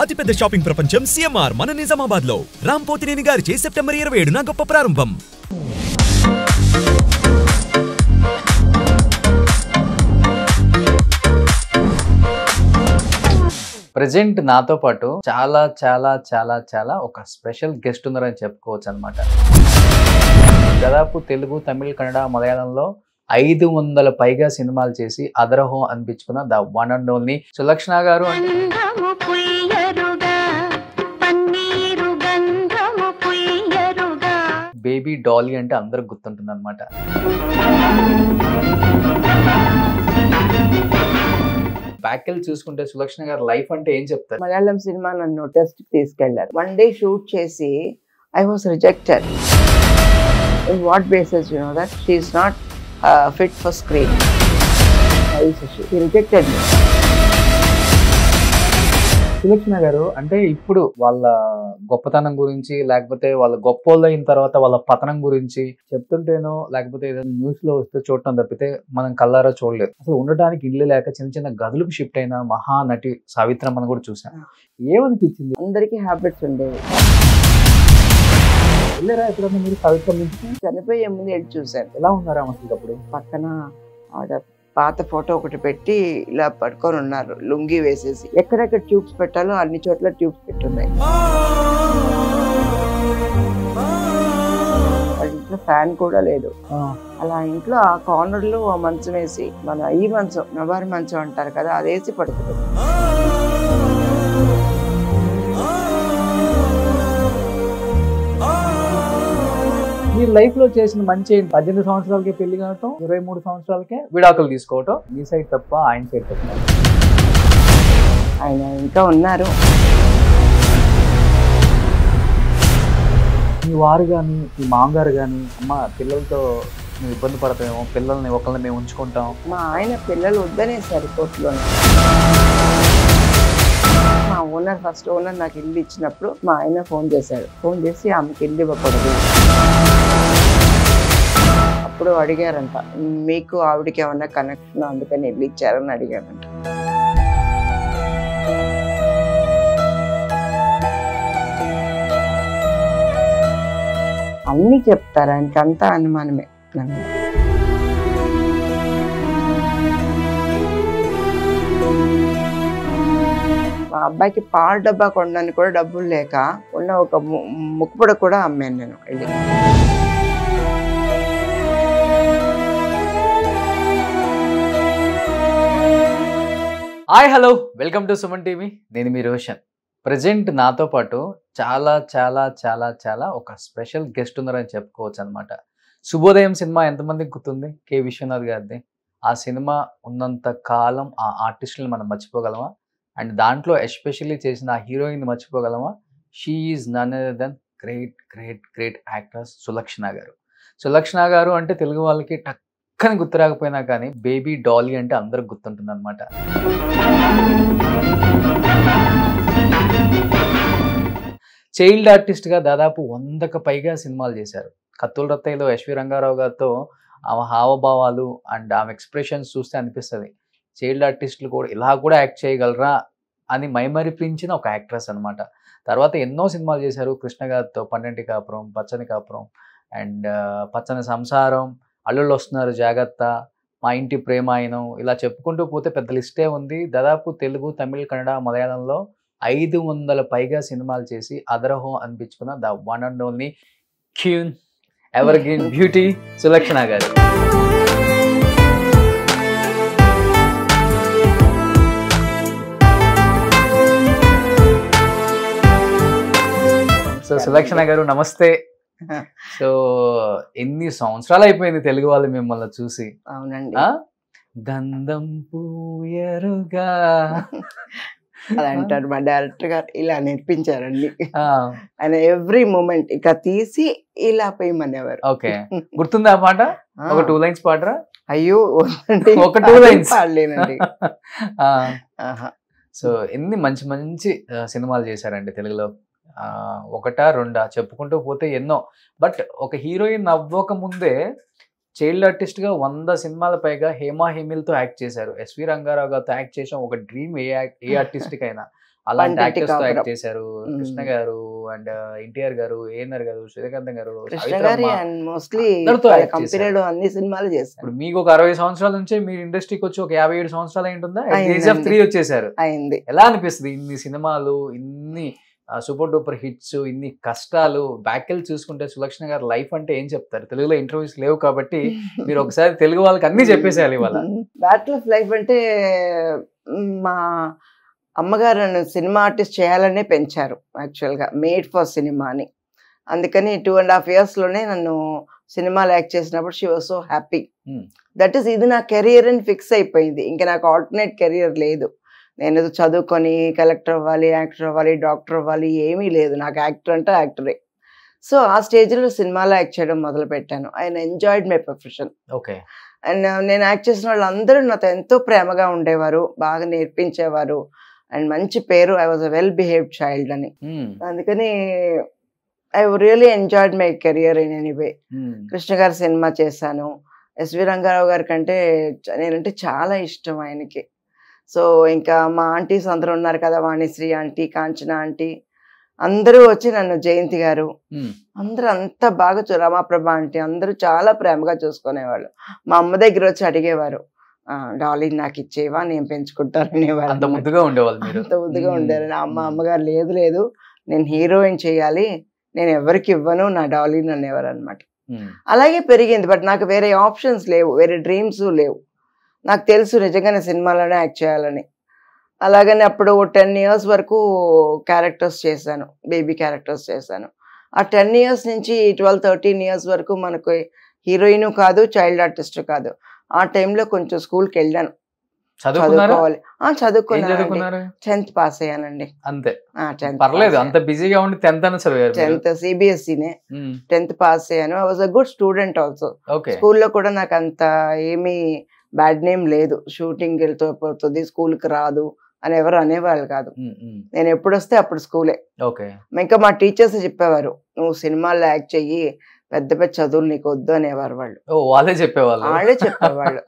అతిపెద్ద షాపింగ్ ప్రపంచం సిఎంఆర్ మన నిజామాబాద్ లో రామ్ గారి చే సెప్టెంబర్ ఇరవై ఏడున గొప్ప ప్రారంభం ప్రజెంట్ నాతో పాటు చాలా చాలా చాలా చాలా ఒక స్పెషల్ గెస్ట్ ఉన్నారని చెప్పుకోవచ్చు అనమాట దాదాపు తెలుగు తమిళ్ కన్నడ మలయాళంలో ఐదు వందల పైగా సినిమాలు చేసి అదరహో అనిపించుకున్న the one and only Sulakshana garu అంటే బేబీ డాలీ అంటే అందరికి గుర్తుంటుంది అనమాట బ్యాకెళ్ళి చూసుకుంటే సులక్షణ గారు లైఫ్ అంటే ఏం చెప్తారు మలయాళం సినిమా నన్ను టెస్ట్ తీసుకెళ్లారు వన్ డే షూట్ చేసి I was rejected in what basis you know that she's not fit for screen rejected Sulakshana garu అంటే ఇప్పుడు వాళ్ళ గొప్పతనం గురించి లేకపోతే వాళ్ళ గొప్ప అయిన తర్వాత వాళ్ళ పతనం గురించి చెప్తుంటేనో లేకపోతే ఏదైనా న్యూస్ లో వస్తే చూడటం తప్పితే మనం కల్లారా చూడలేదు అసలు ఉండటానికి ఇల్లు లేక చిన్న చిన్న గదులకు షిఫ్ట్ అయిన మహానటి సావిత్రమ్మను కూడా చూసాం ఏమనిపించింది అందరికీ హ్యాబిట్స్ ఉండేవి వెళ్ళారా ఎప్పుడన్నా మీరు సావిత్రమ్మ చనిపోయే ముందు వెళ్ళి చూశారు ఎలా ఉన్నారా మనకి అప్పుడు పక్కన ఆడ పాత ఫోటో ఒకటి పెట్టి ఇలా పడుకొని ఉన్నారు లుంగి వేసేసి ఎక్కడెక్కడ ట్యూబ్స్ పెట్టాలో అన్ని చోట్ల ట్యూబ్స్ పెట్టున్నాయి ఇంట్లో ఫ్యాన్ కూడా లేదు అలా ఇంట్లో ఆ కార్నర్ లో మంచం వేసి మన ఈ మంచం నవారి మంచం అంటారు కదా అది పడుతుంది మీరు లైఫ్ లో చేసిన మంచి ఏంటి పద్దెనిమిది సంవత్సరాలకే పెళ్లి కావటం ఇరవై మూడు సంవత్సరాలకే విడాకులు తీసుకోవటం మీ సైడ్ తప్ప ఆయన సైడ్ తప్ప ఆయన ఇంకా ఉన్నారు మీ వారు కానీ మీ మామగారు కానీ అమ్మ పిల్లలతో మేము ఇబ్బంది పడతాము పిల్లల్ని ఒకళ్ళని మేము ఉంచుకుంటాం మా ఆయన పిల్లలు వద్దనే సార్ కోర్టులో మా ఓనర్ ఫస్ట్ ఓనర్ నాకు ఇల్లు ఇచ్చినప్పుడు మా ఆయన ఫోన్ చేశాడు ఫోన్ చేసి ఆమెకి ఇల్లు ఇవ్వకూడదు అప్పుడు అడిగారంట మీకు ఆవిడకి ఏమన్నా కనెక్షన్ అందుకని వెళ్ళి ఇచ్చారని అడిగారంట అన్నీ చెప్తారు అంతా అనుమానమే నన్ను మా అబ్బాయికి పాల డబ్బా కొనడానికి కూడా డబ్బులు లేక ఉన్న ఒక ముక్కుపొడ కూడా అమ్మాను నేను వెళ్ళి hi hello welcome to Suman TV నేను మీ రోషన్ ప్రజెంట్ నాతో పాటు చాలా చాలా చాలా చాలా ఒక స్పెషల్ గెస్ట్ ఉన్నారని చెప్పుకోవచ్చు అనమాట శుభోదయం సినిమా ఎంతమందికి గుర్తుంది కే విశ్వనాథ్ గారిది ఆ సినిమా ఉన్నంత కాలం ఆ ఆర్టిస్ట్ని మనం మర్చిపోగలమా అండ్ దాంట్లో ఎస్పెషల్లీ చేసిన ఆ హీరోయిన్ మర్చిపోగలమా she is none other than great great great actress Sulakshana garu Sulakshana garu అంటే తెలుగు వాళ్ళకి టక్ ఒక్కని గుర్తు రాకపోయినా కానీ బేబీ డాలీ అంటే అందరికి గుర్తుంటుంది అనమాట చైల్డ్ ఆర్టిస్ట్గా దాదాపు వందకు పైగా సినిమాలు చేశారు కత్తుల రత్తయ్యలో యశ్వి రంగారావు గారితో ఆమె హావభావాలు అండ్ ఆమె ఎక్స్ప్రెషన్స్ చూస్తే అనిపిస్తుంది చైల్డ్ ఆర్టిస్టులు కూడా ఇలా కూడా యాక్ట్ చేయగలరా అని మైమరిపించిన ఒక యాక్ట్రెస్ అనమాట తర్వాత ఎన్నో సినిమాలు చేశారు కృష్ణ గారితో పన్నెంటి కాపురం పచ్చని కాపురం అండ్ పచ్చని సంసారం అల్లుళ్ళు వస్తున్నారు జాగ్రత్త మా ఇంటి ప్రేమాయనం ఇలా చెప్పుకుంటూ పోతే పెద్ద లిస్టే ఉంది దాదాపు తెలుగు తమిళ్ కన్నడ మలయాళంలో ఐదు వందల పైగా సినిమాలు చేసి అదరహం అనిపించుకున్న the one and only queen evergreen beauty Sulakshana garu so Sulakshana గారు నమస్తే సో ఎన్ని సంవత్సరాలు అయిపోయింది తెలుగు వాళ్ళు మిమ్మల్ని చూసి అవునండి దందం పూయరుగా అది అంటారు మా డైరెక్టర్ గారు ఇలా నేర్పించారండి ఆయన ఎవ్రీ మూమెంట్ ఇక తీసి ఇలా మనవారు ఓకే గుర్తుందా పాట ఒక టూ లైన్స్ పాటరా అయ్యో ఒక టూ లైన్స్ పాడలేనండి సో ఎన్ని మంచి మంచి సినిమాలు చేశారండి తెలుగులో ఒకటా రెండా చెప్పుకుంటూ పోతే ఎన్నో బట్ ఒక హీరోయిన్ అవ్వకముందే ముందే చైల్డ్ ఆర్టిస్ట్గా వంద సినిమాల పైగా హేమా హేమిల్తో యాక్ట్ చేశారు ఎస్వి రంగారావు గారితో యాక్ట్ చేసాం ఒక డ్రీమ్ ఏ ఏ ఆర్టిస్ట్కి అయినా అలాంటి యాక్టర్స్ తో యాక్ట్ చేశారు కృష్ణ గారు అండ్ ఎన్టీఆర్ గారు ఏఎన్ఆర్ గారు శ్రీకాంత్ గారు అన్ని మీకు ఒక అరవై సంవత్సరాల నుంచి మీరు ఇండస్ట్రీకి వచ్చి ఒక యాభై ఏడు సంవత్సరాలు ఏంటి ఉందా త్రీ వచ్చేసారు ఎలా అనిపిస్తుంది ఇన్ని సినిమాలు ఇన్ని సూపర్ డూపర్ హిట్స్ ఇన్ని కష్టాలు బ్యాకెళ్ళి చూసుకుంటే సులక్షణ గారు లైఫ్ అంటే ఏం చెప్తారు తెలుగులో ఇంటర్వ్యూస్ లేవు కాబట్టి మీరు ఒకసారి తెలుగు వాళ్ళకి అన్ని చెప్పేసేయాలి ఇవాళ బ్యాటిల్ ఆఫ్ లైఫ్ అంటే మా అమ్మగారు నన్ను సినిమా ఆర్టిస్ట్ చేయాలనే పెంచారు యాక్చువల్గా మేడ్ ఫర్ సినిమా అని అందుకని టూ అండ్ హాఫ్ ఇయర్స్లోనే నన్ను సినిమాలు యాక్ట్ చేసినప్పుడు she was so happy that is ఇది నా కెరీర్ అని ఫిక్స్ అయిపోయింది ఇంకా నాకు ఆల్టర్నేట్ కెరీర్ లేదు నేను చదువుకొని కలెక్టర్ అవ్వాలి యాక్టర్ అవ్వాలి డాక్టర్ అవ్వాలి ఏమీ లేదు నాకు యాక్టర్ అంటే యాక్టరే సో ఆ స్టేజ్లో సినిమాలో యాక్ట్ చేయడం మొదలు పెట్టాను ఆయన enjoyed my profession okay and నేను యాక్ట్ చేసిన వాళ్ళందరూ నాతో ఎంతో ప్రేమగా ఉండేవారు బాగా నేర్పించేవారు అండ్ మంచి పేరు I was a well behave child అని అందుకని I really enjoyed my career in anyway Krishna గారి సినిమా చేశాను ఎస్వి రంగారావు గారి కంటే నేనంటే చాలా ఇష్టం ఆయనకి సో ఇంకా మా ఆంటీస్ అందరూ ఉన్నారు కదా వాణిశ్రీ ఆంటీ కాంచన ఆంటీ అందరూ వచ్చి నన్ను జయంతి గారు అందరూ అంత బాగా చూ రమాప్రభ ఆంటీ అందరూ చాలా ప్రేమగా చూసుకునేవాళ్ళు మా అమ్మ దగ్గర వచ్చి అడిగేవారు డార్లింగ్ నాకు ఇచ్చేవా నేను పెంచుకుంటాను అనేవాళ్ళు అంత ముద్దుగా ఉండేవాళ్ళు అంత అమ్మ అమ్మగారు లేదు లేదు నేను హీరోయిన్ చేయాలి నేను ఎవరికి ఇవ్వను నా డాలీని అనేవారు అనమాట అలాగే పెరిగింది బట్ నాకు వేరే ఆప్షన్స్ లేవు వేరే డ్రీమ్స్ లేవు నాకు తెలుసు నిజంగానే సినిమాలోనే యాక్ట్ చేయాలని అలాగని అప్పుడు టెన్ ఇయర్స్ వరకు క్యారెక్టర్స్ చేశాను బేబీ క్యారెక్టర్స్ చేశాను ఆ టెన్ ఇయర్స్ నుంచి ట్వెల్వ్ థర్టీన్ ఇయర్స్ వరకు మనకు హీరోయిన్ కాదు చైల్డ్ ఆర్టిస్ట్ కాదు ఆ టైంలో కొంచెం స్కూల్కి వెళ్ళాను చదువుకోవాలి చదువుకున్నాను టెన్త్ పాస్ అయ్యానండి అంతే పర్లేదు అంత బిజీగా టెన్త్ టెన్త్ సిబిఎస్ఈనే టెన్త్ పాస్ అయ్యాను I was a good student also స్కూల్లో కూడా నాకు అంత ఏమీ బ్యాడ్ నేమ్ లేదు షూటింగ్ స్కూల్ స్కూల్కి రాదు అని ఎవరు అనేవాళ్ళు కాదు నేను ఎప్పుడు వస్తే అప్పుడు స్కూలే ఇంకా మా టీచర్స్ చెప్పేవారు నువ్వు సినిమాల్లో యాక్ట్ చెయ్యి పెద్ద పెద్ద చదువులు నీకు వద్దు అనేవారు వాళ్ళు వాళ్ళే చెప్పేవాళ్ళు వాళ్ళే చెప్పేవాళ్ళు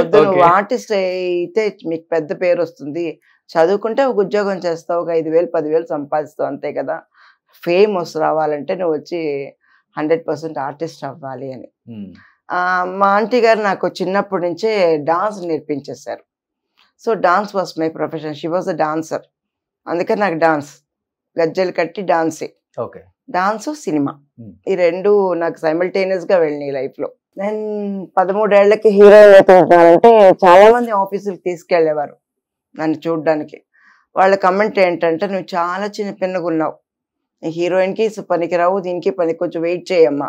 వద్దు నువ్వు ఆర్టిస్ట్ అయితే మీకు పెద్ద పేరు వస్తుంది చదువుకుంటే ఒక ఉద్యోగం చేస్తావు ఒక ఐదు వేలు పదివేలు సంపాదిస్తావు అంతే కదా ఫేమ్ రావాలంటే నువ్వు వచ్చి హండ్రెడ్ పర్సెంట్ ఆర్టిస్ట్ అవ్వాలి అని మా ఆంటీ గారు నాకు చిన్నప్పటి నుంచే డాన్స్ నేర్పించేశారు so dance was my profession she was a dancer అందుకని నాకు డాన్స్ గజ్జలు కట్టి డాన్సే ఓకే డాన్స్ సినిమా ఈ రెండు నాకు సైమల్టేనియస్ గా వెళ్ళినాయి లైఫ్ లో నేను పదమూడేళ్లకి హీరోయిన్ అవుతున్నానంటే చాలా మంది ఆఫీసులకు తీసుకెళ్లేవారు నన్ను చూడడానికి వాళ్ళ కమెంట్ ఏంటంటే నువ్వు చాలా చిన్న పిన్నగా ఉన్నావు హీరోయిన్కి పనికిరావు దీనికి పని కొంచెం వెయిట్ చేయమ్మా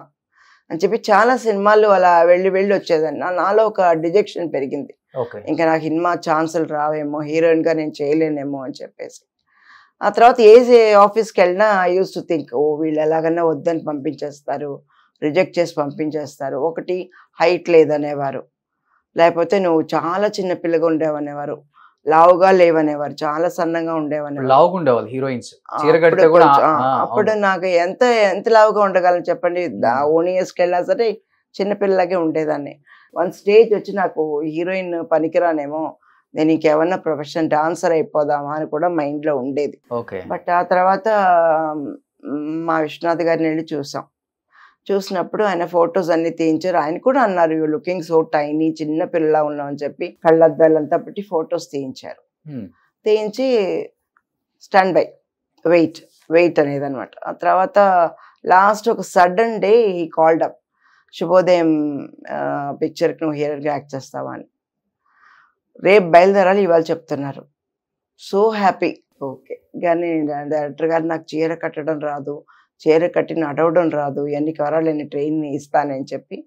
అని చెప్పి చాలా సినిమాలు అలా వెళ్ళి వెళ్ళి వచ్చేదాన్ని నాలో ఒక డిజెక్షన్ పెరిగింది ఇంకా నాకు సినిమా ఛాన్సులు రావేమో హీరోయిన్గా నేను చేయలేనేమో అని చెప్పేసి ఆ తర్వాత ఏ ఆఫీస్కి వెళ్ళినా I use to think oh వీళ్ళు ఎలాగన్నా వద్దని పంపించేస్తారు రిజెక్ట్ చేసి పంపించేస్తారు ఒకటి హైట్ లేదనేవారు లేకపోతే నువ్వు చాలా చిన్న పిల్లగా ఉండేవనేవారు లావుగా లేవనేవారు చాలా సన్నంగా ఉండేవారు లావుగా ఉండేవాళ్ళు హీరోయిన్స్ అప్పుడు నాకు ఎంత ఎంత లావుగా ఉండగలను చెప్పండి ఓన్ ఇయర్స్కి వెళ్ళినా సరే చిన్నపిల్లలాగే ఉండేదాన్ని వన్ స్టేజ్ వచ్చి నాకు హీరోయిన్ పనికిరానేమో నేను ఇంకేమన్నా ప్రొఫెషన్ డాన్సర్ అయిపోదామా అని కూడా మైండ్లో ఉండేది బట్ ఆ తర్వాత మా విశ్వనాథ్ గారిని వెళ్ళి చూసాం చూసినప్పుడు ఆయన ఫొటోస్ అన్ని తీయించారు ఆయన కూడా అన్నారు యూ లుకింగ్ సో టైనీ చిన్న పిల్ల ఉన్నావు అని చెప్పి కళ్ళద్దాలంతా పెట్టి ఫొటోస్ తీయించారు తీయించి స్టాండ్ బై వెయిట్ వెయిట్ అనేది అనమాట ఆ తర్వాత లాస్ట్ ఒక sudden day he called up Subhodayam పిక్చర్కి నువ్వు హీరోగా యాక్ట్ చేస్తావా అని రేపు బయలుదేరాలి ఇవాళ చెప్తున్నారు సో హ్యాపీ ఓకే కానీ డైరెక్టర్ గారు నాకు చీర కట్టడం రాదు చీర కట్టిన అడవడం రాదు ఎన్ని కారాలు ఎన్ని ట్రైన్ ఇస్తానని చెప్పి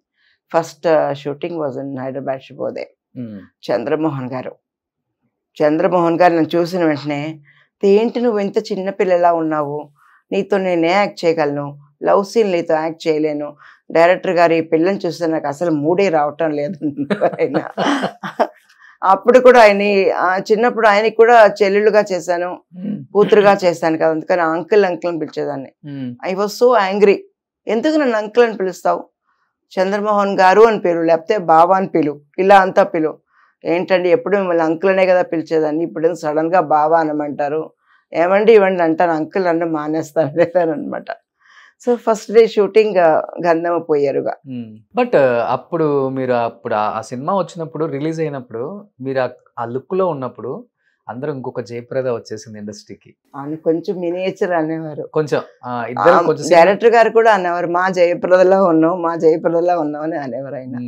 first shooting was in Hyderabad Subhodayam Chandramohan garu Chandramohan గారు నన్ను చూసిన వెంటనే ఏంటి నువ్వు ఇంత చిన్నపిల్లలా ఉన్నావు నీతో నేనే యాక్ట్ చేయగలను లవ్ సీన్ నీతో యాక్ట్ చేయలేను డైరెక్టర్ గారు ఈ పిల్లని చూస్తే నాకు అసలు మూడే రావటం లేదు అయినా అప్పుడు కూడా ఆయన చిన్నప్పుడు ఆయనకి కూడా చెల్లెళ్ళుగా చేశాను కూతురుగా చేశాను కదా అందుకని అంకుల్ అంకుల్ అని పిలిచేదాన్ని ఐ వాజ్ సో యాంగ్రీ ఎందుకు నన్ను అంకుల్ అని పిలుస్తావు చంద్రమోహన్ గారు అని పిలు లేకపోతే బాబా అని పిలు ఇలా అంతా పిలు ఏంటండి ఎప్పుడు మిమ్మల్ని అంకుల్ అనే కదా పిలిచేదాన్ని ఇప్పుడు సడన్గా బాబా అనమంటారు ఏమండి ఇవ్వండి అంటాను అంకుల్ అన్న మానేస్తాను అనమాట సో ఫస్ట్ డే షూటింగ్ గంధమ పోయారుగా బట్ అప్పుడు మీరు అప్పుడు ఆ సినిమా వచ్చినప్పుడు రిలీజ్ అయినప్పుడు మీరు ఆ లుక్ లో ఉన్నప్పుడు అందరూ ఇంకొక జయప్రద వచ్చేసింది ఇండస్ట్రీకి కొంచెం మినియేచర్ అనేవారు కొంచెం డైరెక్టర్ గారు కూడా అనేవారు మా జయప్రదలో ఉన్నావు మా జయప్రదలో ఉన్నావు అని అనేవారు ఆయన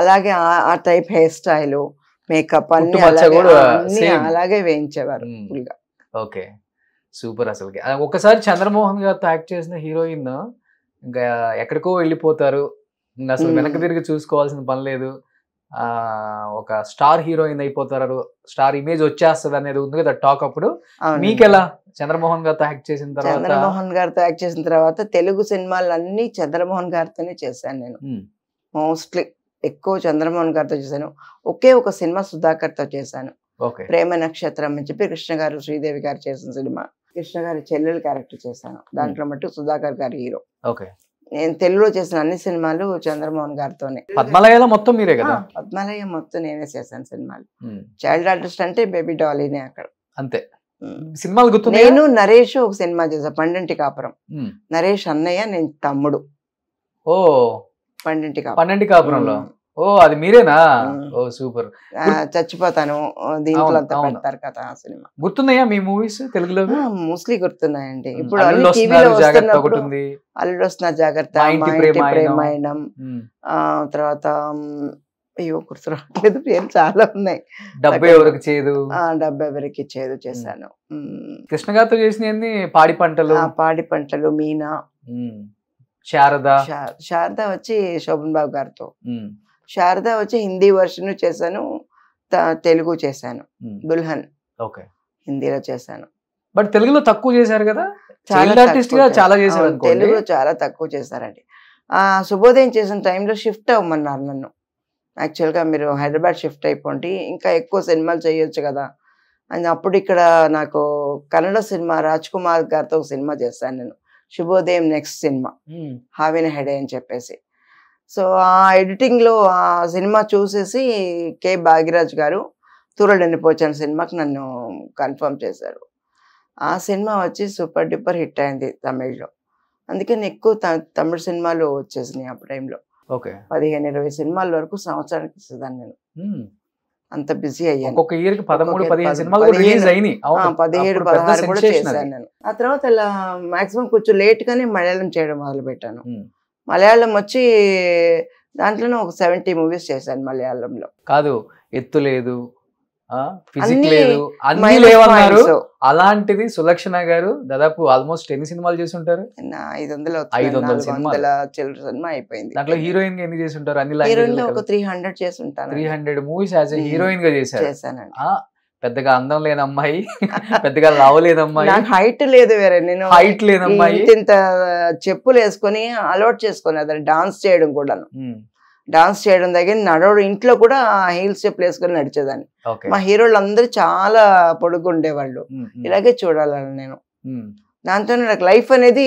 అలాగే ఆ టైప్ హెయిర్ స్టైల్ మేకప్ అన్ని అలాగే వేయించేవారు ఓకే సూపర్ అసలుకి ఒకసారి చంద్రమోహన్ గారితో యాక్ట్ చేసిన హీరోయిన్ ఇంకా ఎక్కడికో వెళ్ళిపోతారు అసలు వెనక్కి తిరిగి చూసుకోవాల్సిన పని లేదు ఒక స్టార్ హీరోయిన్ అయిపోతారు స్టార్ ఇమేజ్ వచ్చేస్తుంది అనేది ఉంది కదా టాక్ అప్పుడు మీకెలా చంద్రమోహన్ గారితో యాక్ట్ చేసిన తర్వాత చంద్రమోహన్ గారితో యాక్ట్ చేసిన తర్వాత తెలుగు సినిమాలు అన్ని చంద్రమోహన్ గారితోనే చేశాను నేను మోస్ట్లీ ఎక్కువ చంద్రమోహన్ గారితో చేశాను ఒకే ఒక సినిమా సుధాకర్ తో చేశాను ప్రేమ నక్షత్రం అని చెప్పి కృష్ణ గారు శ్రీదేవి గారు చేసిన సినిమా కృష్ణ గారి చెల్లెలు క్యారెక్టర్ చేశాను దాంట్లో మట్టు సుధాకర్ గారి హీరో ఓకే నేను తెలుగులో చేసిన అన్ని సినిమాలు చంద్రమోహన్ గారితోనే పద్మాలయాల మొత్తం మీరే కదా పద్మాలయ మొత్తం నేనే చేశాను సినిమాలు చైల్డ్ ఆర్టిస్ట్ అంటే బేబీ డాలీనే అక్కడ అంతే సినిమాలు గుర్తు నేను నరేష్ ఒక సినిమా చేశాను పండంటి కాపురం నరేష్ అన్నయ్య నేను తమ్ముడు ఓ పండంటి కాపురం పండంటి కాపురంలో ఓ అది మీరేనా ఓ సూపర్ చచ్చిపోతాను దీంట్లో అంతా పెడతారు ఆ సినిమా గుర్తున్నాయా మీ మూవీస్ తెలుగులో మోస్ట్లీ గుర్తున్నాయండి ఇప్పుడు అల్లుడు వస్తున్న జాగ్రత్త ప్రేమాయణం తర్వాత అయ్యో గుర్తు పేరు చాలా ఉన్నాయి డబ్బు ఎవరికి చేదు డెబ్బై ఎవరికి చేదు చేశాను కృష్ణగారితో చేసిన పాడి పంటలు పాడి పంటలు మీనా శారద శారద వచ్చి శోభన్ బాబు గారితో శారద వచ్చి హిందీ వర్షన్ చేశాను తెలుగు చేశాను దుల్హన్ ఓకే హిందీలో చేశాను బట్ తెలుగులో తక్కువ చేశారు కదా చాలా చాలా చేశారు తెలుగులో చాలా తక్కువ చేశారండి శుభోదయం చేసిన టైంలో షిఫ్ట్ అవ్వమన్నారు నన్ను యాక్చువల్గా మీరు హైదరాబాద్ షిఫ్ట్ అయిపోండి ఇంకా ఎక్కువ సినిమాలు చేయొచ్చు కదా అని అప్పుడు ఇక్కడ నాకు కన్నడ సినిమా రాజ్ కుమార్ గారితో ఒక సినిమా చేశాను నేను శుభోదయం నెక్స్ట్ సినిమా హావిన హెడే అని చెప్పేసి సో ఆ ఎడిటింగ్లో ఆ సినిమా చూసేసి కె భాగ్యరాజ్ గారు తూరడని పోచాను సినిమాకి నన్ను కన్ఫర్మ్ చేశారు ఆ సినిమా వచ్చి సూపర్ డూపర్ హిట్ అయింది తమిళ్లో నేను ఎక్కువ తమిళ సినిమాలు వచ్చేసినాయి ఆ టైంలో ఓకే పదిహేను ఇరవై సినిమాల వరకు సంవత్సరానికి ఇస్తుందాన్ని నేను అంత బిజీ అయ్యాను పదమూడు పదిహేను సినిమాలు పదిహేడు పదహారు కూడా చేశాను నేను ఆ తర్వాత ఇలా మాక్సిమం కొంచెం లేట్గానే మలయాళం చేయడం మొదలు పెట్టాను మలయాళం వచ్చి దాంట్లోనే ఒక సెవెంటీ మూవీస్ చేశాను మలయాళంలో కాదు ఎత్తు లేదు ఫిజిక్ లేదు అలాంటిది సులక్షణ గారు దాదాపు ఆల్మోస్ట్ ఎన్ని సినిమాలు చేసి ఉంటారు ఐదు వందల ఐదు వందల వందల చిల్లర సినిమా అయిపోయింది దాంట్లో హీరోయిన్ గా ఎన్ని చేసి ఉంటారు అన్ని హీరోయిన్ ఒక త్రీ హండ్రెడ్ చేసి ఉంటాను three hundred movies as a heroine గా చేశారు పెద్దగా అందం లేని అమ్మాయి పెద్దగా రావలేదు అమ్మాయి హైట్ లేదు వేరే నేను హైట్ లేదు అమ్మాయి ఇంత చెప్పులు వేసుకొని అలవాటు చేసుకుని అతను డాన్స్ చేయడం కూడాను డాన్స్ hmm. చేయడం దగ్గర నడవడం ఇంట్లో కూడా హీల్స్ చెప్పులు వేసుకొని నడిచేదాన్ని మా హీరోలు అందరు చాలా పొడుగు ఉండేవాళ్ళు hmm, hmm. ఇలాగే చూడాలని నేను దాంతో నాకు లైఫ్ అనేది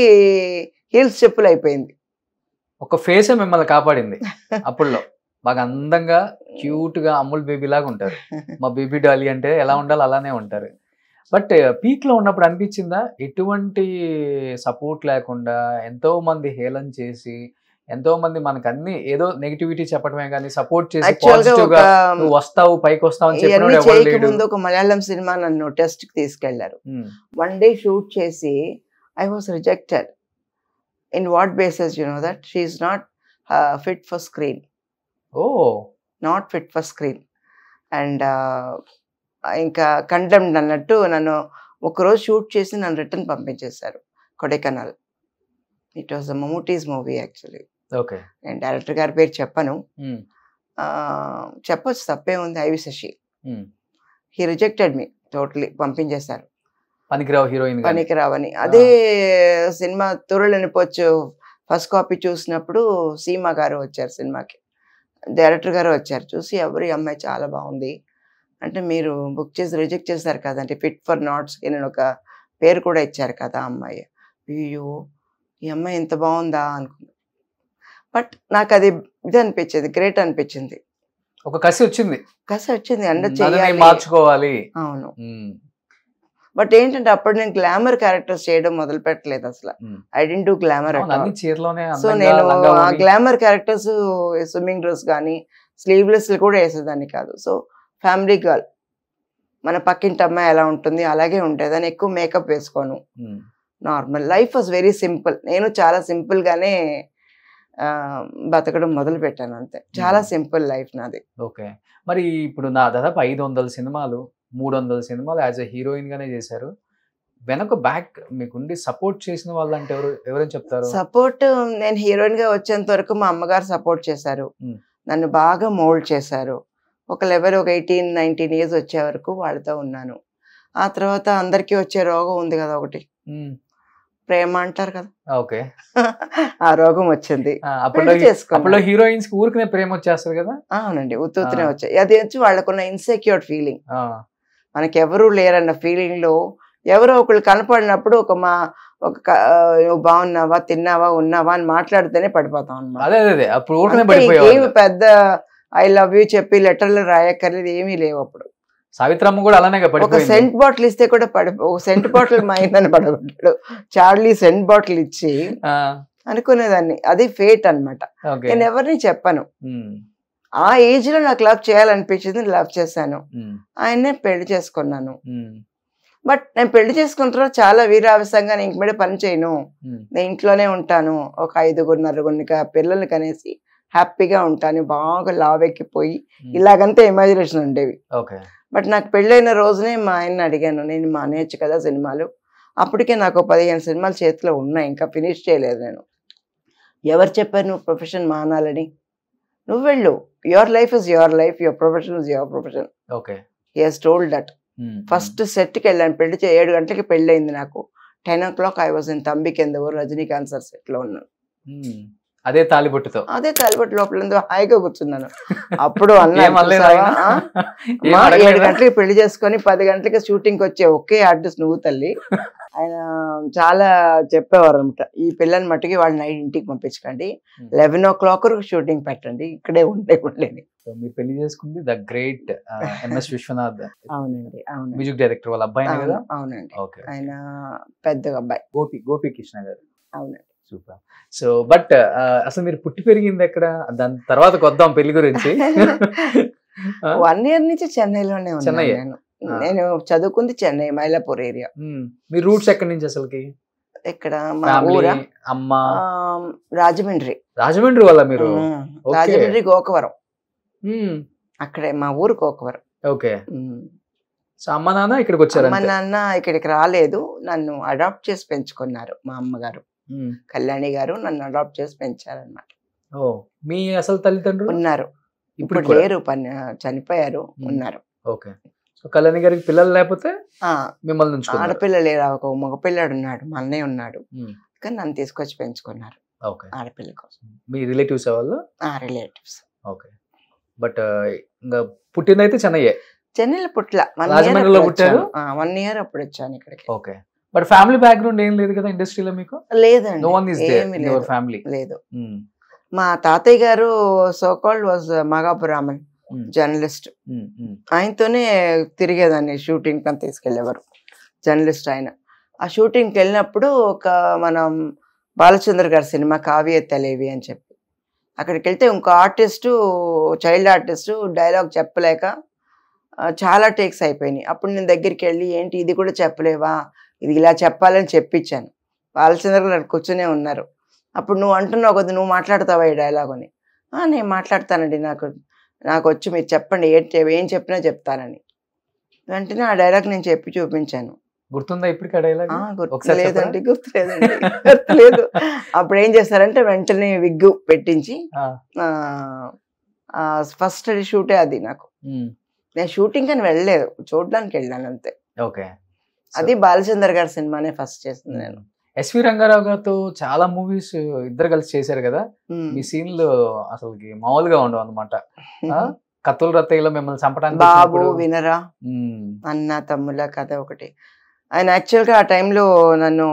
హీల్స్ చెప్పులు అయిపోయింది ఒక ఫేసే మిమ్మల్ని కాపాడింది అప్పుడులో బాగా అందంగా క్యూట్గా అమ్ముల్ బేబీ లాగా ఉంటారు మా బేబీ డాలీ అంటే ఎలా ఉండాలి అలానే ఉంటారు బట్ పీక్లో ఉన్నప్పుడు అనిపించిందా ఎటువంటి సపోర్ట్ లేకుండా ఎంతో మంది హేళన చేసి ఎంతో మంది మనకు అన్ని ఏదో నెగిటివిటీ చెప్పడమే కానీ సపోర్ట్ చేసి వస్తావు పైకి వస్తావు ఒక మలయాళం సినిమా నన్ను టెస్ట్ కి తీసుకెళ్లారు వన్ డే షూట్ చేసి I was rejected in what basis you know that she's not fit for screen oh not fit for screen and ఇంకా కండెమ్డ్ అన్నట్టు నన్ను ఒకరోజు షూట్ చేసి నన్ను రిటర్న్ పంపించేశారు Kodaikanal it was the Mammootty's movie actually okay నేను డైరెక్టర్ గారి పేరు చెప్పను చెప్పచ్చు తప్పే ఉంది IV Sasi he rejected me totally పంపించేశారు పనికిరావు హీరోయిన్ పనికిరావని అదే సినిమా తురళని పోచ్చు ఫస్ట్ కాపీ చూసినప్పుడు సీమా గారు వచ్చారు సినిమాకి డైరెక్టర్ గారు వచ్చారు చూసి ఎవరి అమ్మాయి చాలా బాగుంది అంటే మీరు బుక్ చేసి రిజెక్ట్ చేశారు అంటే ఫిట్ ఫర్ నాట్స్ నేను ఒక పేరు కూడా ఇచ్చారు కదా అమ్మాయి అయ్యో ఈ అమ్మాయి ఎంత బాగుందా అనుకున్నా బట్ నాకు అది ఇది అనిపించింది గ్రేట్ అనిపించింది ఒక కసి వచ్చింది కసి వచ్చింది అండ్ మార్చుకోవాలి అవును బట్ ఏంటంటే అప్పుడు నేను గ్లామర్ క్యారెక్టర్స్ చేయడం మొదలు పెట్టలేదు అసలు I didn't do glamour so నేను ఆ గ్లామర్ క్యారెక్టర్స్ స్విమ్మింగ్ డ్రెస్ కానీ స్లీవ్లెస్ కూడా వేసేదాన్ని కాదు సో ఫ్యామిలీ గర్ల్ మన పక్కింటి అమ్మాయి ఎలా ఉంటుంది అలాగే దాన్ని ఎక్కువ మేకప్ వేసుకోను normal life was very simple నేను చాలా సింపుల్ గానే బతకడం మొదలు పెట్టాను అంతే చాలా సింపుల్ hmm. లైఫ్ నాది ఓకే మరి ఇప్పుడు నా దాదాపు ఐదు వందల సినిమాలు మూడు వందల సినిమాలు యాజ్ ఎ హీరోయిన్గానే చేశారు వెనక బ్యాక్ మీకుండి సపోర్ట్ చేసిన వాళ్ళు అంటే ఎవరు ఎవరైనా చెప్తారు సపోర్ట్ నేను హీరోయిన్గా వచ్చేంత వరకు మా అమ్మగారు సపోర్ట్ చేశారు నన్ను బాగా మోల్డ్ చేశారు ఒక లెవెల్ ఒక ఎయిటీన్ నైన్టీన్ ఇయర్స్ వచ్చే వరకు వాళ్ళతో ఉన్నాను ఆ తర్వాత అందరికీ వచ్చే రోగం ఉంది కదా ఒకటి ప్రేమ అంటారు కదా ఓకే ఆ రోగం వచ్చింది అప్పుడు హీరోయిన్స్ ఊరికి ప్రేమ వచ్చేస్తుంది కదా అవునండి ఉత్తునే వచ్చాయి అది వచ్చి వాళ్ళకున్న ఇన్సెక్యూర్ ఫీలింగ్ మనకెవరూ లేరన్న ఫీలింగ్లో ఎవరో ఒకళ్ళు కనపడినప్పుడు ఒక మా ఒక బాగున్నావా తిన్నావా ఉన్నావా అని మాట్లాడితేనే పడిపోతాం అనమాట ఏమి పెద్ద ఐ లవ్ యూ చెప్పి లెటర్లు రాయక్కర్లేదు ఏమీ లేవు అప్పుడు సావిత్రమ్మ కూడా అలానే ఒక సెంట్ బాటిల్ ఇస్తే కూడా పడి ఒక సెంట్ బాటిల్ మా అయిందని పడబడ్డాడు చార్లీ సెంట్ బాటిల్ ఇచ్చి అనుకునేదాన్ని అది ఫేట్ అనమాట నేను ఎవరిని చెప్పను ఆ ఏజ్లో నాకు లవ్ చేయాలనిపించింది లవ్ చేశాను ఆయన్నే పెళ్లి చేసుకున్నాను బట్ నేను పెళ్లి చేసుకున్న తర్వాత చాలా వీరావసంగా నేను మీద పని చేయను నేను ఇంట్లోనే ఉంటాను ఒక ఐదుగురు నలుగురినిగా పిల్లల్ని కనేసి హ్యాపీగా ఉంటాను బాగా లావ్ ఎక్కిపోయి ఇలాగంతా ఇమాజినేషన్ ఉండేవి బట్ నాకు పెళ్ళైన రోజునే మా ఆయన్ని అడిగాను నేను మానేయచ్చు కదా సినిమాలు అప్పటికే నాకు పదిహేను సినిమాలు చేతిలో ఉన్నాయి ఇంకా ఫినిష్ చేయలేదు నేను ఎవరు చెప్పారు నువ్వు ప్రొఫెషన్ మానాలని నువ్వు వెళ్ళు your life is your life your profession is your profession okay told that first సెట్కి వెళ్ళాను పెళ్లి ఏడు గంటలకి పెళ్ళి అయింది నాకు ten o'clock I was in తంబికి ఎందువరు రజనీకాంత్ సార్ సెట్లో ఉన్నాను hmm. అదే తాలిబొట్టుతో అదే తాలిబొట్టు లోపల హాయిగా కూర్చున్నాను అప్పుడు అన్న ఏడు గంటలకి పెళ్లి చేసుకొని పది గంటలకి షూటింగ్ వచ్చే ఒకే అడ్రస్ నువ్వు తల్లి ఆయన చాలా చెప్పేవారు అనమాట ఈ పిల్లని మట్టుకి వాళ్ళు నైట్ ఇంటికి పంపించకండి లెవెన్ ఓ క్లాక్ షూటింగ్ పెట్టండి ఇక్కడే ఉండే ఉండేది మీరు పెళ్లి చేసుకుంది ద గ్రేట్ ఎంఎస్ విశ్వనాథ్ అవునండి అవును మ్యూజిక్ డైరెక్టర్ వాళ్ళ అబ్బాయి కదా అవునండి ఆయన పెద్ద అబ్బాయి గోపి గోపి కృష్ణ గారు అవునండి సూపర్ సో బట్ అసలు మీరు పుట్టి పెరిగింది ఎక్కడ దాని తర్వాత కొద్దాం పెళ్లి గురించి వన్ ఇయర్ నుంచి చెన్నైలోనే ఉన్నాయి నేను చదువుకుంది చెన్నై మైలాపూర్ ఏరియా hmm. మీ రూట్స్ ఎక్కడి నుంచి అసలుకి ఇక్కడ మా అమ్మ రాజమండ్రి రాజమండ్రి వల్ల మీరు hmm. రాజమండ్రి గోకవరం hmm. అక్కడే మా ఊరు గోకవరం ఓకే సో అమ్మ నాన్న ఇక్కడికి వచ్చారు అమ్మ నాన్న ఇక్కడికి రాలేదు నన్ను అడాప్ట్ చేసి పెంచుకున్నారు మా అమ్మగారు కళ్యాణి గారు నన్ను అడాప్ట్ చేసి పెంచారనమాట మీ అసలు తల్లిదండ్రులు ఉన్నారు ఇప్పుడు లేరు పని చనిపోయారు ఉన్నారు ఓకే సో కళ్యాణి గారికి పిల్లలు లేకపోతే మిమ్మల్ని ఆడపిల్ల లేరా ఒక మగపిల్లాడు ఉన్నాడు మా అన్నయ్య ఉన్నాడు కానీ నన్ను తీసుకొచ్చి పెంచుకున్నారు ఓకే ఆడపిల్ల కోసం మీ రిలేటివ్స్ వాళ్ళు రిలేటివ్స్ ఓకే బట్ ఇంకా పుట్టిందైతే చెన్నయ్యే చెన్నైలో పుట్ల వన్ ఇయర్ అప్పుడు వచ్చాను ఇక్కడికి ఓకే బట్ ఫ్యామిలీ బ్యాక్గ్రౌండ్ ఏం లేదు కదా ఇండస్ట్రీలో మీకు లేదండి ఫ్యామిలీ లేదు hmm. మా తాతయ్య గారు సోకాల్డ్ వాజ్ మగాపురామన్ జర్నలిస్ట్ ఆయనతోనే తిరిగేదాన్ని షూటింగ్ తను తీసుకెళ్ళేవారు జర్నలిస్ట్ ఆయన ఆ షూటింగ్కి వెళ్ళినప్పుడు ఒక మనం బాలచంద్ర గారి సినిమా కావ్య తెలివి అని చెప్పి అక్కడికి వెళ్తే ఇంకో ఆర్టిస్టు చైల్డ్ ఆర్టిస్టు డైలాగ్ చెప్పలేక చాలా టేక్స్ అయిపోయినాయి అప్పుడు నేను దగ్గరికి వెళ్ళి ఏంటి ఇది కూడా చెప్పలేవా ఇది ఇలా చెప్పాలని చెప్పించాను బాలచంద్ర గారు కూర్చునే ఉన్నారు అప్పుడు నువ్వు అంటున్నావు కొద్ది నువ్వు మాట్లాడతావా ఈ డైలాగ్ అని నేను మాట్లాడతానండి నాకు నాకు వచ్చి మీరు చెప్పండి ఏంటి ఏం చెప్పినా చెప్తానని వెంటనే ఆ డైలాగ్ నేను చెప్పి చూపించాను గుర్తుందా ఇప్పటికీ డైలాగ్ గుర్తు లేదండి లేదు అప్పుడు ఏం చేస్తారంటే వెంటనే విగ్గు పెట్టించి ఫస్ట్ షూటే అది నాకు నేను షూటింగ్ అని వెళ్ళలేదు చూడడానికి వెళ్ళాను అంతే ఓకే అది బాలచందర్ గారి సినిమానే ఫస్ట్ చేసింది నేను ఎస్వి రంగారావు గారితో చాలా మూవీస్ ఇద్దరు కలిసి చేశారు కదా మీ లో అసలు మామూలుగా ఉండవు అనమాట కత్తుల రత్తయ్యలో మిమ్మల్ని చంపడానికి బాబు వినరా అన్న తమ్ముల కథ ఒకటి ఆయన యాక్చువల్గా ఆ టైంలో నన్ను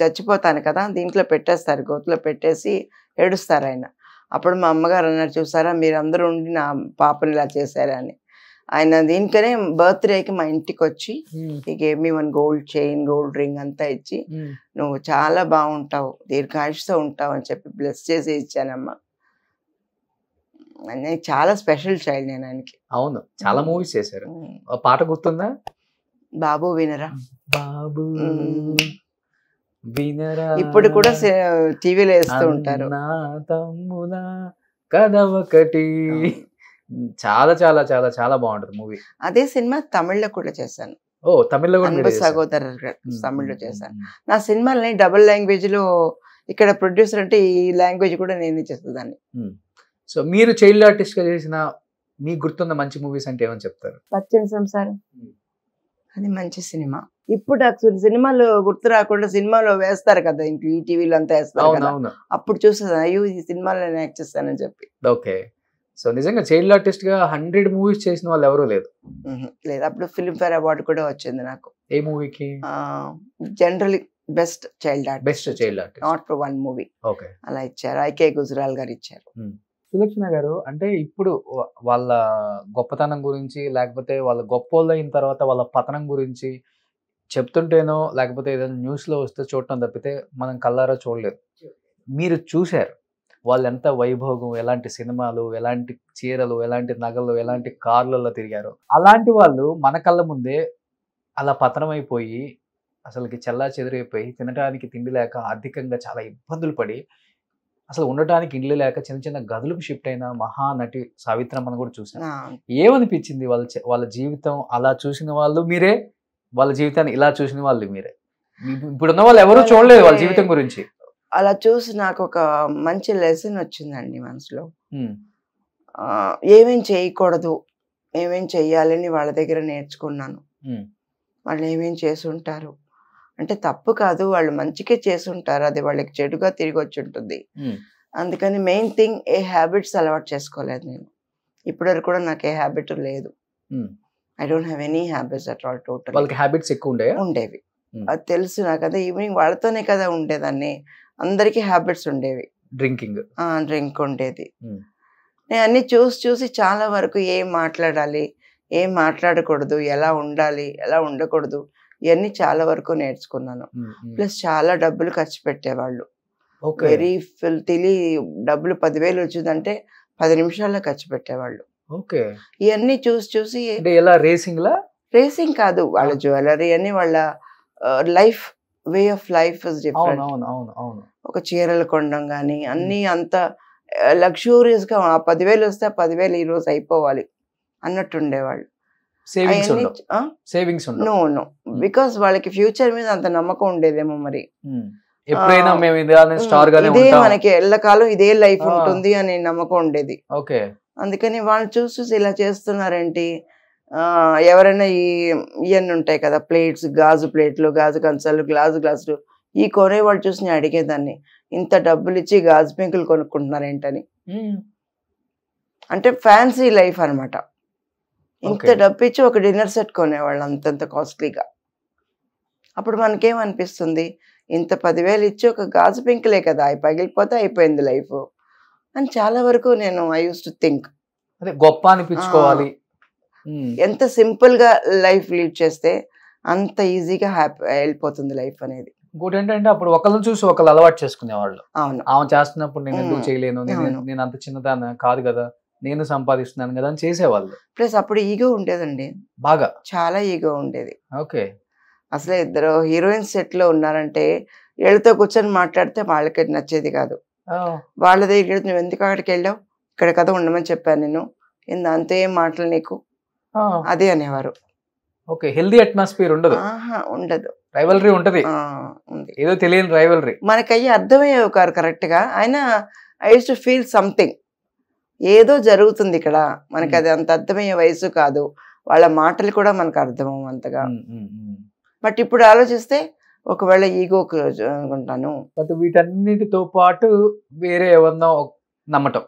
చచ్చిపోతాను కదా దీంట్లో పెట్టేస్తారు గోతులో పెట్టేసి ఏడుస్తారు ఆయన అప్పుడు మా అమ్మగారు అన్నారు చూసారా మీరు అందరూ ఉండి నా పాపని ఇలా చేశారని ఆయన దీనికనే బర్త్డే కి మా ఇంటికి వచ్చి ఈ గేమ్ మీ one gold chain gold ring అంతా ఇచ్చి నువ్వు చాలా బాగుంటావు దీర్ఘాయుషతో ఉంటావు అని చెప్పి బ్లెస్ చేసి ఇచ్చానమ్మా చాలా స్పెషల్ చైల్డ్ నేను ఆయనకి అవును చాలా మూవీస్ చేశారు పాట గుర్తుందా బాబు వినరా బాబు వినరా ఇప్పుడు కూడా టీవీలో వేస్తూ ఉంటారు నా కథ ఒకటి చాలా చాలా చాలా చాలా బాగుంటుంది మూవీ అదే సినిమా తమిళ్లో కూడా చేశాను ఓ తమిళ్లో కూడా తమిళ్లో చేశాను నా సినిమాలని డబుల్ లాంగ్వేజ్ లో ఇక్కడ ప్రొడ్యూసర్ అంటే ఈ లాంగ్వేజ్ కూడా నేను చేసేదాన్ని సో మీరు చైల్డ్ ఆర్టిస్ట్ గా చేసిన మీకు గుర్తున్న మంచి మూవీస్ అంటే ఏమని చెప్తారు పచ్చని సంసారం అది మంచి సినిమా ఇప్పుడు అసలు సినిమాలో గుర్తు రాకుండా సినిమాలో వేస్తారు కదా ఇంట్లో ఈ టీవీలో అంతా వేస్తారు అప్పుడు చూసేదాన్ని అయ్యో ఈ సినిమాలో యాక్ట్ చేస్తానని చెప్పి ఓకే సో నిజంగా చైల్డ్ ఆర్టిస్ట్ గా హండ్రెడ్ మూవీస్ చేసిన వాళ్ళు ఎవరూ లేదు లేదు అప్పుడు ఫిల్మ్ఫేర్ అవార్డు కూడా వచ్చింది నాకు ఏ మూవీకి general best child artist best child artist not for one movie okay అలా ఇచ్చారు ఐకే గుజరాల్ గారు ఇచ్చారు సులక్షణ గారు అంటే ఇప్పుడు వాళ్ళ గొప్పతనం గురించి లేకపోతే వాళ్ళ గొప్పోళ్ళు అయిన తర్వాత వాళ్ళ పతనం గురించి చెప్తుంటేనో లేకపోతే ఏదైనా న్యూస్లో వస్తే చూడటం తప్పితే మనం కల్లారా చూడలేదు మీరు చూశారు వాళ్ళు ఎంత వైభోగం ఎలాంటి సినిమాలు ఎలాంటి చీరలు ఎలాంటి నగలు ఎలాంటి కార్లలో తిరిగారు అలాంటి వాళ్ళు మన కళ్ళ ముందే అలా పతనమైపోయి అసలుకి చల్లా చెదిరైపోయి తినడానికి తిండి లేక ఆర్థికంగా చాలా ఇబ్బందులు పడి అసలు ఉండటానికి ఇండ్లు లేక చిన్న చిన్న గదులకు షిఫ్ట్ అయిన మహానటి సావిత్రమ్మను కూడా చూసాను ఏమనిపించింది వాళ్ళ వాళ్ళ జీవితం అలా చూసిన వాళ్ళు మీరే వాళ్ళ జీవితాన్ని ఇలా చూసిన వాళ్ళు మీరే ఇప్పుడున్న వాళ్ళు ఎవరూ చూడలేదు వాళ్ళ జీవితం గురించి అలా చూసి నాకు ఒక మంచి లెసన్ వచ్చిందండి మనసులో ఏమేం చేయకూడదు ఏమేం చెయ్యాలని వాళ్ళ దగ్గర నేర్చుకున్నాను వాళ్ళు ఏమేం ఉంటారు అంటే తప్పు కాదు వాళ్ళు మంచికే ఉంటారు అది వాళ్ళకి చెడుగా తిరిగి వచ్చి ఉంటుంది అందుకని మెయిన్ థింగ్ ఏ హ్యాబిట్స్ అలవాటు చేసుకోలేదు నేను ఇప్పటివరకు కూడా నాకు ఏ హ్యాబిట్ లేదు I don't have any habits at all total వాళ్ళకి హ్యాబిట్స్ ఎక్కువ ఉండేవి అది తెలుసు నాకు అదే ఈవినింగ్ వాళ్ళతోనే కదా ఉండేదాన్ని అందరికీ హ్యాబిట్స్ ఉండేవి డ్రింకింగ్ డ్రింక్ ఉండేది నేను అన్ని చూసి చూసి చాలా వరకు ఏం మాట్లాడాలి ఏం మాట్లాడకూడదు ఎలా ఉండాలి ఎలా ఉండకూడదు ఇవన్నీ చాలా వరకు నేర్చుకున్నాను ప్లస్ చాలా డబ్బులు ఖర్చు పెట్టేవాళ్ళు వెరీ ఫిల్తీలీ డబ్బులు పదివేలు వచ్చిందంటే పది నిమిషాల్లో ఖర్చు పెట్టేవాళ్ళు ఓకే ఇవన్నీ చూసి చూసి ఎలా రేసింగ్ రేసింగ్ కాదు వాళ్ళ జ్యువెలరీ అని వాళ్ళ life way of life is different ఒక చీరలు కొనడం కానీ అన్నీ అంత లగ్జూరియస్గా పదివేలు వస్తే పదివేలు ఈ రోజు అయిపోవాలి అన్నట్టు ఉండేవాళ్ళు సేవింగ్స్ నో నో బికాస్ వాళ్ళకి ఫ్యూచర్ మీద అంత నమ్మకం ఉండేదేమో మరి ఎప్పుడైనా ఇదే మనకి ఎల్లకాలం ఇదే లైఫ్ ఉంటుంది అని నమ్మకం ఉండేది ఓకే అందుకని వాళ్ళు చూసి ఇలా చేస్తున్నారేంటి ఎవరైనా ఈ ఇవన్నీ ఉంటాయి కదా ప్లేట్స్ గాజు ప్లేట్లు గాజు కంచాలు గ్లాసు గ్లాసులు ఈ కొనేవాళ్ళు చూసి నేను అడిగేదాన్ని ఇంత డబ్బులు ఇచ్చి గాజు పెంకులు కొనుక్కుంటున్నారు ఏంటని అంటే ఫ్యాన్సీ లైఫ్ అనమాట ఇంత డబ్బు ఇచ్చి ఒక డిన్నర్ సెట్ కొనేవాళ్ళు అంతంత కాస్ట్లీగా అప్పుడు మనకేమనిపిస్తుంది ఇంత పదివేలు ఇచ్చి ఒక గాజు పెంకులే కదా అవి పగిలిపోతే అయిపోయింది లైఫ్ అని చాలా వరకు నేను ఐ యూస్ టు థింక్ అదే గొప్ప అనిపించుకోవాలి Hmm. ఎంత సింపుల్గా లైఫ్ లీడ్ చేస్తే అంత ఈజీగా హ్యాపీ వెళ్ళిపోతుంది లైఫ్ అనేది ఇంకోటి ఏంటంటే అప్పుడు ఒకళ్ళు చూసి ఒకళ్ళు అలవాటు చేసుకునేవాళ్ళు అవును ఆమె చేస్తున్నప్పుడు నేను ఎందుకు hmm. చేయలేను నేను అంత చిన్నదాన కాదు కదా నేను సంపాదిస్తున్నాను కదా అని చేసేవాళ్ళు ప్లస్ అప్పుడు ఈగో ఉండేదండి బాగా చాలా ఈగో ఉండేది ఓకే అసలే ఇద్దరు హీరోయిన్ సెట్ లో ఉన్నారంటే వీళ్ళతో కూర్చొని మాట్లాడితే వాళ్ళకి నచ్చేది కాదు వాళ్ళ దగ్గర నువ్వు ఎందుకు అక్కడికి వెళ్ళావు ఇక్కడ కథ ఉండమని చెప్పాను నేను అంతే మాటలు నీకు అదే అనేవారు ఓకే హెల్దీ అట్మాస్ఫియర్ ఉండదు ఉండదు రైవలరీ ఉంటది ఏదో తెలియని రైవలరీ మనకయ్యి అర్థమయ్యే ఒకరు కరెక్ట్ గా అయినా I use to feel something ఏదో జరుగుతుంది ఇక్కడ మనకి అది అంత అర్థమయ్యే వయసు కాదు వాళ్ళ మాటలు కూడా మనకు అర్థమవు అంతగా బట్ ఇప్పుడు ఆలోచిస్తే ఒకవేళ ఈగో అనుకుంటాను బట్ వీటన్నిటితో పాటు వేరే ఏమన్నా నమ్మటం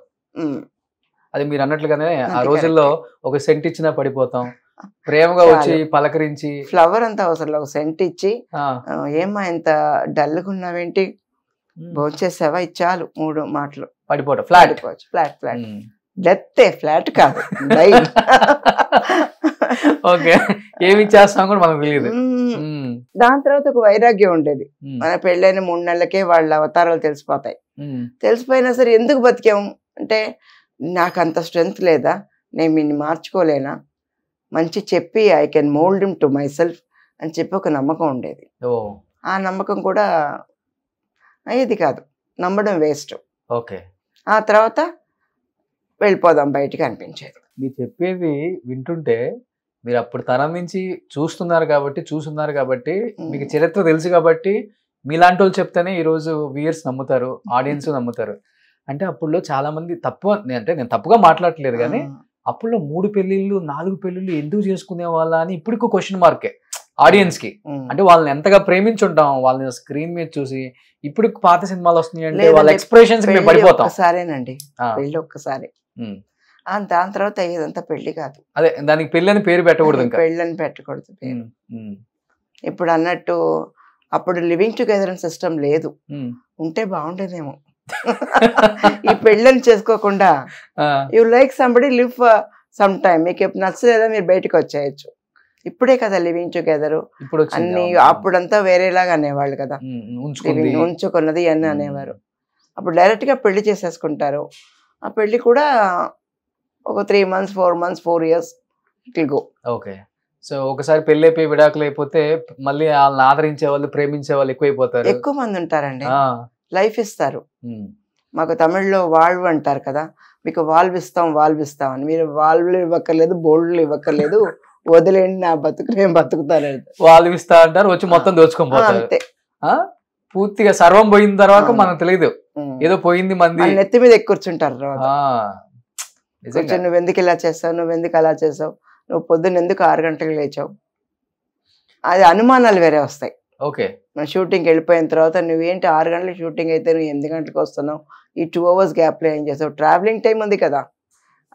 అది మీరు అన్నట్లుగానే ఆ రోజుల్లో ఒక సెంట్ ఇచ్చినా పడిపోతాం ప్రేమగా వచ్చి పలకరించి ఫ్లవర్ అంత అవసరం ఒక సెంట్ ఇచ్చి ఏమా ఇంత డల్గా ఉన్నావేంటి భోంచేసావా ఇచ్చాలు మూడు మాటలు పడిపోవడం flat flat flat death flat కాదు ఓకే ఏమి ఇచ్చేస్తాం కూడా మనకు తెలియదు దాని తర్వాత ఒక వైరాగ్యం ఉండేది మన పెళ్ళైన మూడు నెలలకే వాళ్ళ అవతారాలు తెలిసిపోతాయి తెలిసిపోయినా సరే ఎందుకు బతికాము అంటే నాకు అంత స్ట్రెంగ్త్ లేదా నేను మీన్ని మార్చుకోలేనా మంచి చెప్పి I can mould him to my self అని చెప్పి ఒక నమ్మకం ఉండేది ఆ నమ్మకం కూడా ఇది కాదు నమ్మడం వేస్ట్ ఓకే ఆ తర్వాత వెళ్ళిపోదాం బయటికి అనిపించేది మీరు చెప్పేది వింటుంటే మీరు అప్పుడు తరం నుంచి చూస్తున్నారు కాబట్టి చూస్తున్నారు కాబట్టి మీకు చరిత్ర తెలుసు కాబట్టి మీలాంటి వాళ్ళు చెప్తేనే ఈరోజు వ్యూయర్స్ నమ్ముతారు ఆడియన్స్ నమ్ముతారు అంటే అప్పుడులో చాలా మంది తప్పు అంటే నేను తప్పుగా మాట్లాడట్లేదు కానీ అప్పుడులో మూడు పెళ్లిళ్ళు నాలుగు పెళ్లిళ్ళు ఎందుకు చేసుకునే వాళ్ళ అని ఇప్పటికీ క్వశ్చన్ మార్కే ఆడియన్స్ కి అంటే వాళ్ళని ఎంతగా ప్రేమించుంటాం వాళ్ళని స్క్రీన్ మీద చూసి ఇప్పుడు పాత సినిమాలు వస్తున్నాయి అంటే వాళ్ళ ఎక్స్ప్రెషన్స్ మేము పడిపోతాం సరేనండి పెళ్ళి ఒక్కసారి దాని తర్వాత అయ్యేదంతా పెళ్లి కాదు అదే దానికి పెళ్లి అని పేరు పెట్టకూడదు పెళ్ళి అని పెట్టకూడదు ఇప్పుడు అన్నట్టు అప్పుడు లివింగ్ టుగెదర్ సిస్టమ్ లేదు ఉంటే బాగుండేదేమో ఈ పెళ్ళని చేసుకోకుండా you like somebody live for some time మీకు నచ్చలేదా మీరు బయటకు వచ్చేయచ్చు ఇప్పుడే కదా లివింగ్ టుగెదర్ ఇప్పుడు అన్ని అప్పుడంతా వేరేలాగా అనేవాళ్ళు కదా ఉంచుకున్నది అని అనేవారు అప్పుడు డైరెక్ట్గా పెళ్లి చేసేసుకుంటారు ఆ పెళ్లి కూడా ఒక three months four months four years go okay so ఒకసారి పెళ్లి అయిపోయి విడాకులు అయిపోతే మళ్ళీ వాళ్ళని ఆదరించే వాళ్ళు ప్రేమించే వాళ్ళు ఎక్కువైపోతారు ఎక్కువ మంది ఉంటారండి లైఫ్ ఇస్తారు మాకు తమిళ్లో వాల్వ్ అంటారు కదా మీకు వాల్వ్ ఇస్తాం వాల్వ్ ఇస్తాం అని మీరు వాల్వ్లు ఇవ్వక్కర్లేదు బోల్డ్లు ఇవ్వక్కర్లేదు వదిలేండి నా బతుకు నేను బతుకుతాను వాల్వ్ ఇస్తా అంటారు వచ్చి మొత్తం దోచుకోపోతారు అంతే పూర్తిగా సర్వం పోయిన తర్వాత మనకు తెలియదు ఏదో పోయింది మంది నెత్తి మీద కూర్చుంటారు నువ్వు ఎందుకు ఇలా చేస్తావు నువ్వు ఎందుకు అలా చేసావు నువ్వు పొద్దున్న ఎందుకు ఆరు గంటలకు లేచావు అది అనుమానాలు వేరే వస్తాయి ఓకే నా షూటింగ్కి వెళ్ళిపోయిన తర్వాత నువ్వేంటి ఆరు గంటల షూటింగ్ అయితే నువ్వు ఎనిమిది గంటలకు వస్తున్నావు ఈ టూ అవర్స్ గ్యాప్లో ఏం చేస్తావు ట్రావెలింగ్ టైం ఉంది కదా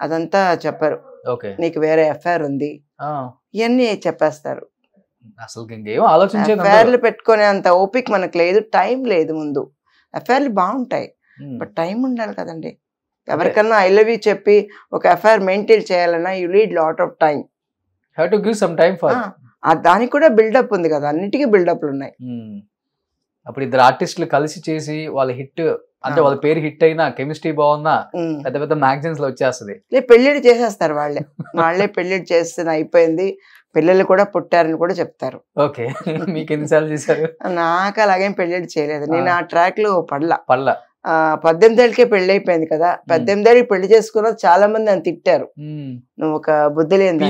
అదంతా చెప్పారు నీకు వేరే ఎఫ్ఐఆర్ ఉంది ఇవన్నీ చెప్పేస్తారు అసలు ఎఫ్ఐఆర్లు పెట్టుకునే అంత ఓపిక మనకు లేదు టైం లేదు ముందు ఎఫ్ఐఆర్లు బాగుంటాయి బట్ టైం ఉండాలి కదండి ఎవరికన్నా ఐ లవ్ యూ చెప్పి ఒక ఎఫ్ఐఆర్ మెయింటైన్ చేయాలన్నా you lead lot of time have to give some time for దానికి కూడా బిల్డప్ ఉంది కదా అన్నిటికీ బిల్డప్లు ఉన్నాయి అప్పుడు ఇద్దరు ఆర్టిస్టులు కలిసి చేసి వాళ్ళ హిట్ అంటే వాళ్ళ పేరు హిట్ అయినా కెమిస్ట్రీ బాగున్నా పెద్ద పెద్ద మ్యాగజైన్స్ లో వచ్చేస్తుంది పెళ్లిడి చేసేస్తారు వాళ్ళే వాళ్ళే పెళ్లిడి చేస్తే అయిపోయింది పిల్లలు కూడా పుట్టారని కూడా చెప్తారు ఓకే మీకు ఎన్నిసార్లు చేశారు నాకు అలాగేం పెళ్లిడి చేయలేదు నేను ఆ ట్రాక్ లో పడలా పడలా పద్దెనిమిది ఏళ్ళకే పెళ్లి అయిపోయింది కదా పద్దెనిమిది పద్దెనిమిదేళ్ళకి పెళ్లి చేసుకున్న చాలా మంది నన్ను తిట్టారు నువ్వు ఒక బుద్ధి లేని